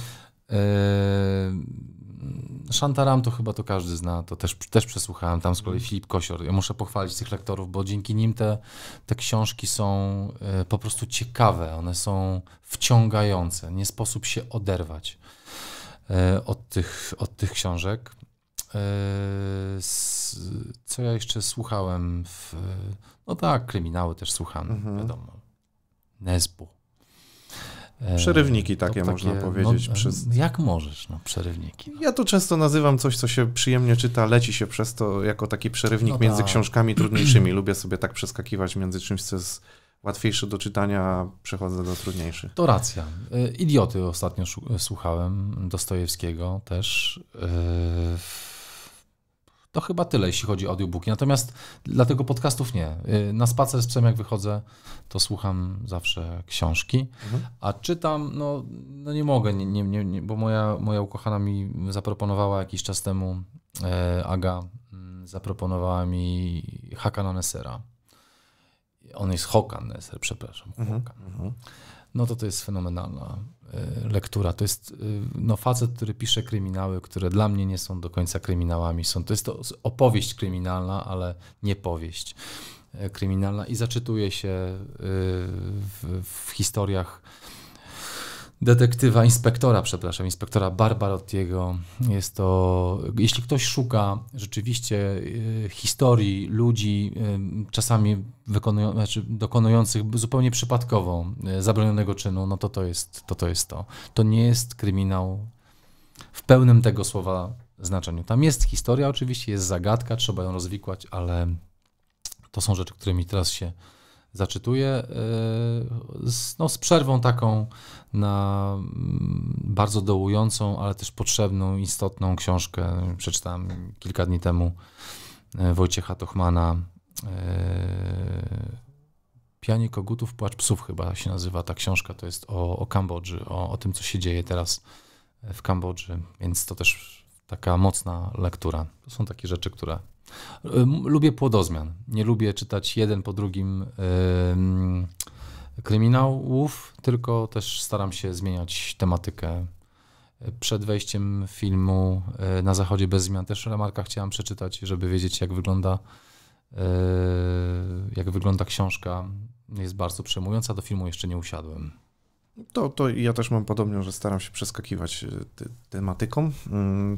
Shantaram to chyba to każdy zna, to też, też przesłuchałem. Tam z kolei mhm. Filip Kosior. Ja muszę pochwalić tych lektorów, bo dzięki nim te, te książki są po prostu ciekawe, one są wciągające. Nie sposób się oderwać. E, od tych, od tych książek. E, co ja jeszcze słuchałem? W, no tak, kryminały też słucham, mhm. wiadomo. Nesbu. E, przerywniki takie, takie, można no, powiedzieć. No, przez... Jak możesz, no, przerywniki. No. Ja to często nazywam coś, co się przyjemnie czyta, leci się przez to jako taki przerywnik no między tak. książkami trudniejszymi. Lubię sobie tak przeskakiwać między czymś, co jest łatwiejszy do czytania, przechodzę do trudniejszych. To racja. Y, idioty ostatnio y, słuchałem, Dostojewskiego też. Y, to chyba tyle, jeśli chodzi o audiobooki. Natomiast dlatego podcastów nie. Na spacer z psem, jak wychodzę, to słucham zawsze książki, mhm. a czytam, no, no nie mogę, nie, nie, nie, bo moja, moja ukochana mi zaproponowała jakiś czas temu, e, Aga, mm, zaproponowała mi Hakana Nessera on jest Hokan Neser, przepraszam, mhm. Hokan. Mhm. No to to jest fenomenalna e, lektura. To jest e, no, facet, który pisze kryminały, które dla mnie nie są do końca kryminałami. Są, to jest to opowieść kryminalna, ale nie powieść e, kryminalna i zaczytuje się w, w historiach detektywa, inspektora, przepraszam, inspektora Barbarottiego. Jest to, jeśli ktoś szuka rzeczywiście e, historii ludzi, e, czasami wykonują, znaczy dokonujących zupełnie przypadkowo e, zabronionego czynu, no to to jest to. To, jest to. to nie jest kryminał w pełnym tego słowa znaczeniu. Tam jest historia, oczywiście, jest zagadka, trzeba ją rozwikłać, ale to są rzeczy, którymi teraz się zaczytuję, e, z, no, z przerwą taką na mm, bardzo dołującą, ale też potrzebną, istotną książkę. Przeczytałem kilka dni temu e, Wojciecha Tochmana. E, Pianie kogutów, płacz psów chyba się nazywa ta książka. To jest o, o Kambodży, o, o tym, co się dzieje teraz w Kambodży, więc to też taka mocna lektura. To są takie rzeczy, które Lubię płodozmian. Nie lubię czytać jeden po drugim kryminałów, tylko też staram się zmieniać tematykę. Przed wejściem filmu e, na zachodzie bez zmian też Remarka chciałem przeczytać, żeby wiedzieć, jak wygląda, e, jak wygląda książka. Jest bardzo przejmująca. Do filmu jeszcze nie usiadłem. To, to ja też mam podobnie, że staram się przeskakiwać e, tematyką. Mm,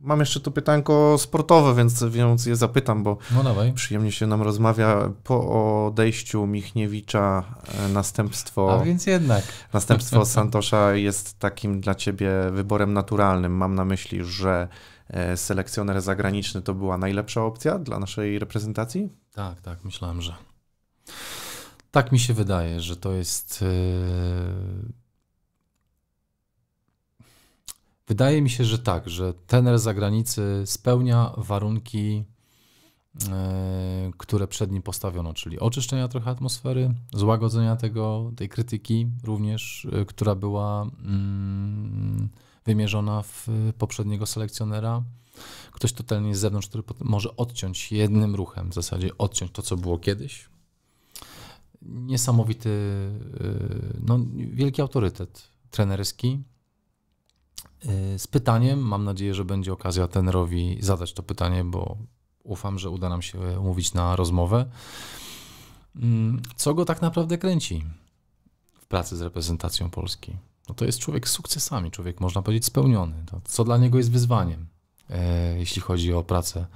Mam jeszcze tu pytanko sportowe, więc, więc je zapytam, bo no przyjemnie się nam rozmawia po odejściu Michniewicza e, następstwo. A więc jednak. Następstwo Santosza jest takim dla ciebie wyborem naturalnym. Mam na myśli, że e, selekcjoner zagraniczny to była najlepsza opcja dla naszej reprezentacji? Tak, tak, myślałem, że. Tak mi się wydaje, że to jest. Yy Wydaje mi się, że tak, że tener zagranicy spełnia warunki, e, które przed nim postawiono, czyli oczyszczenia trochę atmosfery, złagodzenia tego, tej krytyki również, e, która była mm, wymierzona w poprzedniego selekcjonera. Ktoś totalnie z zewnątrz, który może odciąć jednym ruchem, w zasadzie odciąć to, co było kiedyś. Niesamowity, e, no, wielki autorytet trenerski Y, z pytaniem. Mam nadzieję, że będzie okazja tenerowi zadać to pytanie, bo ufam, że uda nam się umówić na rozmowę. Mm, co go tak naprawdę kręci w pracy z reprezentacją Polski? No to jest człowiek z sukcesami, człowiek można powiedzieć spełniony. To co dla niego jest wyzwaniem, e, jeśli chodzi o pracę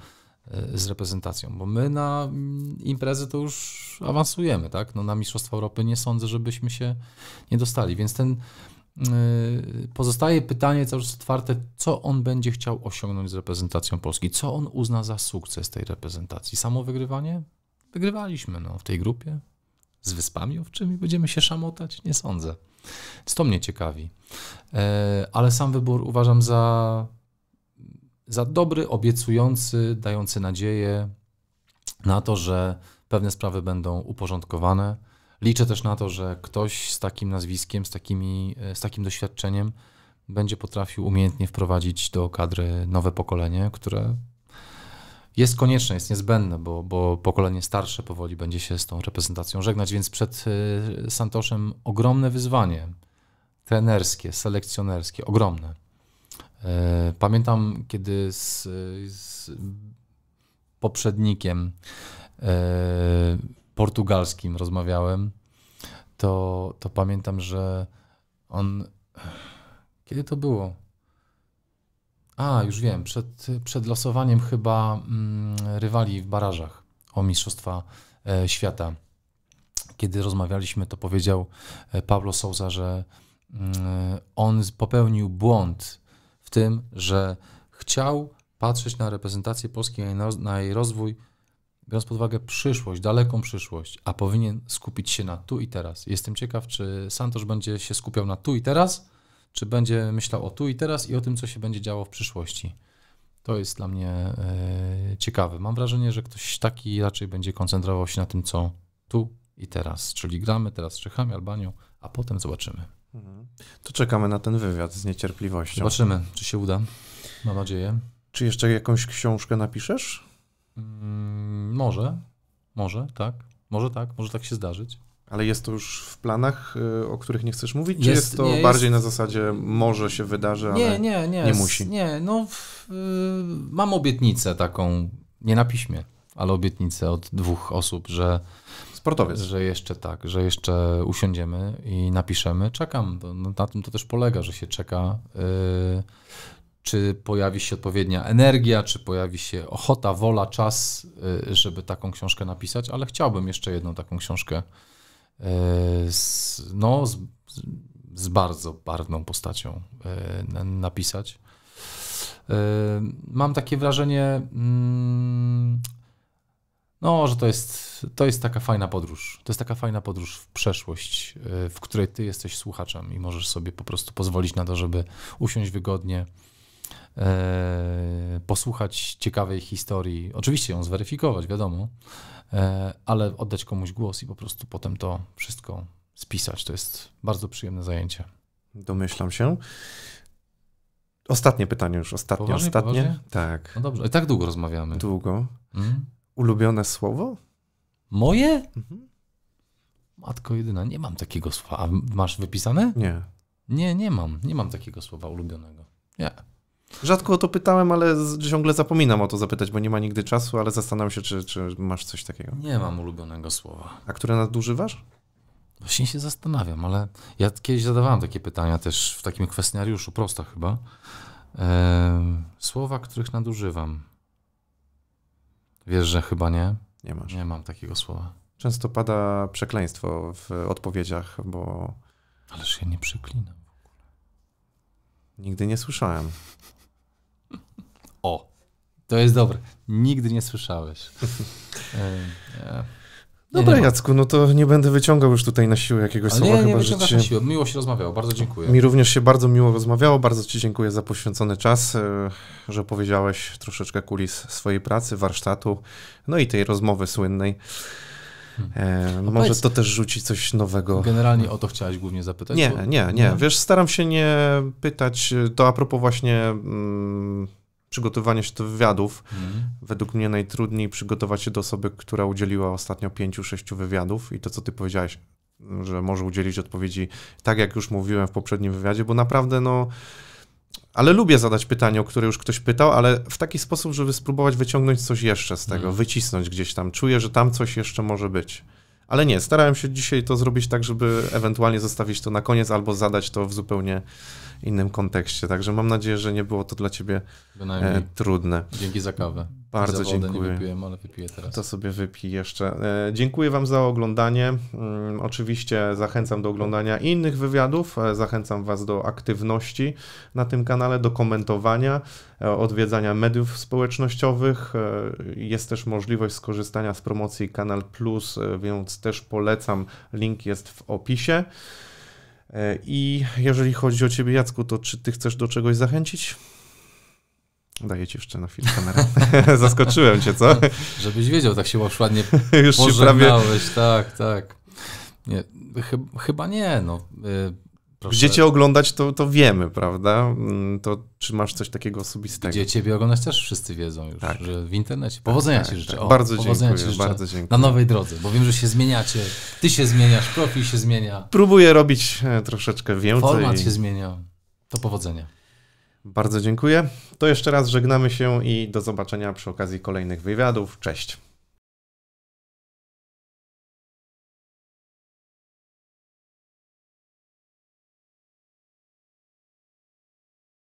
e, z reprezentacją, bo my na mm, imprezę to już awansujemy, tak? No na Mistrzostwa Europy nie sądzę, żebyśmy się nie dostali, więc ten Y, pozostaje pytanie cały czas otwarte, co on będzie chciał osiągnąć z reprezentacją Polski, co on uzna za sukces tej reprezentacji. Samo wygrywanie? Wygrywaliśmy no, w tej grupie z Wyspami Owczymi, będziemy się szamotać? Nie sądzę. Więc to mnie ciekawi. E, ale sam wybór uważam za, za dobry, obiecujący, dający nadzieję na to, że pewne sprawy będą uporządkowane Liczę też na to, że ktoś z takim nazwiskiem, z, takimi, e, z takim doświadczeniem będzie potrafił umiejętnie wprowadzić do kadry nowe pokolenie, które jest konieczne, jest niezbędne, bo, bo pokolenie starsze powoli będzie się z tą reprezentacją żegnać, więc przed e, Santoszem ogromne wyzwanie trenerskie, selekcjonerskie, ogromne. E, pamiętam, kiedy z, z poprzednikiem portugalskim rozmawiałem, to, to pamiętam, że on. Kiedy to było? A, już wiem, przed, przed losowaniem chyba mm, rywali w barażach o Mistrzostwa e, Świata. Kiedy rozmawialiśmy, to powiedział e, Pablo Souza, że mm, on popełnił błąd w tym, że chciał patrzeć na reprezentację Polski, na jej rozwój biorąc pod uwagę przyszłość, daleką przyszłość, a powinien skupić się na tu i teraz. Jestem ciekaw, czy Santosz będzie się skupiał na tu i teraz, czy będzie myślał o tu i teraz i o tym, co się będzie działo w przyszłości. To jest dla mnie yy, ciekawe. Mam wrażenie, że ktoś taki raczej będzie koncentrował się na tym, co tu i teraz. Czyli gramy teraz z Czechami, Albanią, a potem zobaczymy. Mhm. To czekamy na ten wywiad z niecierpliwością. Zobaczymy, czy się uda. Mam nadzieję. Czy jeszcze jakąś książkę napiszesz? Mm, może, może, tak. Może tak, może tak się zdarzyć. Ale jest to już w planach, y, o których nie chcesz mówić? Jest, czy jest to nie, bardziej jest... na zasadzie może się wydarzy, ale nie, nie, nie, nie musi? Nie, no w, y, mam obietnicę taką, nie na piśmie, ale obietnicę od dwóch osób, że sportowiec. Że jeszcze tak, że jeszcze usiądziemy i napiszemy. Czekam. No, na tym to też polega, że się czeka. Y, czy pojawi się odpowiednia energia, czy pojawi się ochota, wola, czas, y, żeby taką książkę napisać, ale chciałbym jeszcze jedną taką książkę y, z, no, z, z bardzo barwną postacią y, napisać. Mam takie wrażenie, mm, no, że to jest, to jest taka fajna podróż. To jest taka fajna podróż w przeszłość, w której ty jesteś słuchaczem i możesz sobie po prostu pozwolić na to, żeby usiąść wygodnie, E, posłuchać ciekawej historii, oczywiście ją zweryfikować, wiadomo, e, ale oddać komuś głos i po prostu potem to wszystko spisać. To jest bardzo przyjemne zajęcie. Domyślam się. Ostatnie pytanie już, ostatnie, poważnie, ostatnie. Poważnie? Tak. No dobrze, i tak długo rozmawiamy. Długo. Mhm. Ulubione słowo? Moje? Mhm. Matko jedyna, nie mam takiego słowa. A masz wypisane? Nie. Nie, nie mam. Nie mam takiego słowa ulubionego. Nie. Rzadko o to pytałem, ale ciągle zapominam o to zapytać, bo nie ma nigdy czasu, ale zastanawiam się, czy, czy masz coś takiego. Nie mam ulubionego słowa. A które nadużywasz? Właśnie się zastanawiam, ale ja kiedyś zadawałem takie pytania też w takim kwestionariuszu, prosto chyba. Eee, słowa, których nadużywam. Wiesz, że chyba nie? Nie masz. Nie mam takiego słowa. Często pada przekleństwo w odpowiedziach, bo. Ależ ja nie przeklinam w ogóle. Nigdy nie słyszałem. O, to jest dobre. Nigdy nie słyszałeś. Dobra, e, e, no Jacku, no to nie będę wyciągał już tutaj na siłę jakiegoś słowa. Nie, nie że cię... na siłę. Miło się rozmawiało, bardzo dziękuję. Mi również się bardzo miło rozmawiało, bardzo Ci dziękuję za poświęcony czas, e, że powiedziałeś troszeczkę kulis swojej pracy, warsztatu, no i tej rozmowy słynnej. Hmm. może powiedz, to też rzuci coś nowego. Generalnie o to chciałeś głównie zapytać? Nie, bo... nie, nie, nie. Mhm. Wiesz, staram się nie pytać, to a propos właśnie... Mm, przygotowanie się do wywiadów. Mhm. Według mnie najtrudniej przygotować się do osoby, która udzieliła ostatnio pięciu, sześciu wywiadów i to, co ty powiedziałeś, że może udzielić odpowiedzi tak, jak już mówiłem w poprzednim wywiadzie, bo naprawdę no. Ale lubię zadać pytanie, o które już ktoś pytał, ale w taki sposób, żeby spróbować wyciągnąć coś jeszcze z tego, mhm. wycisnąć gdzieś tam. Czuję, że tam coś jeszcze może być. Ale nie, starałem się dzisiaj to zrobić tak, żeby ewentualnie zostawić to na koniec albo zadać to w zupełnie innym kontekście. Także mam nadzieję, że nie było to dla ciebie e, trudne. Dzięki za kawę. Bardzo za dziękuję. Nie wypiłem, ale wypiję teraz. To sobie wypij jeszcze. E, dziękuję Wam za oglądanie. Um, oczywiście zachęcam do oglądania innych wywiadów. E, zachęcam Was do aktywności na tym kanale, do komentowania, e, odwiedzania mediów społecznościowych. E, jest też możliwość skorzystania z promocji Kanal Plus, e, więc też polecam. Link jest w opisie. E, I jeżeli chodzi o ciebie, Jacku, to czy ty chcesz do czegoś zachęcić? Daję ci jeszcze na chwilę kamerę. Zaskoczyłem cię, co? Żebyś wiedział, tak się ładnie Już się prawie... tak, tak. Nie, chyba nie, no. Y Proszę. Gdzie cię oglądać, to, to wiemy, prawda? Mm, to czy masz coś takiego osobistego? Gdzie ciebie oglądać też wszyscy wiedzą już, tak. że w internecie. Powodzenia tak, ci życzę. Tak, o, bardzo dziękuję, ci życzę bardzo dziękuję. Na nowej drodze, bo wiem, że się zmieniacie. Ty się zmieniasz, profil się zmienia. Próbuję robić e, troszeczkę więcej. Format się zmienia. To powodzenia. Bardzo dziękuję. To jeszcze raz żegnamy się i do zobaczenia przy okazji kolejnych wywiadów. Cześć.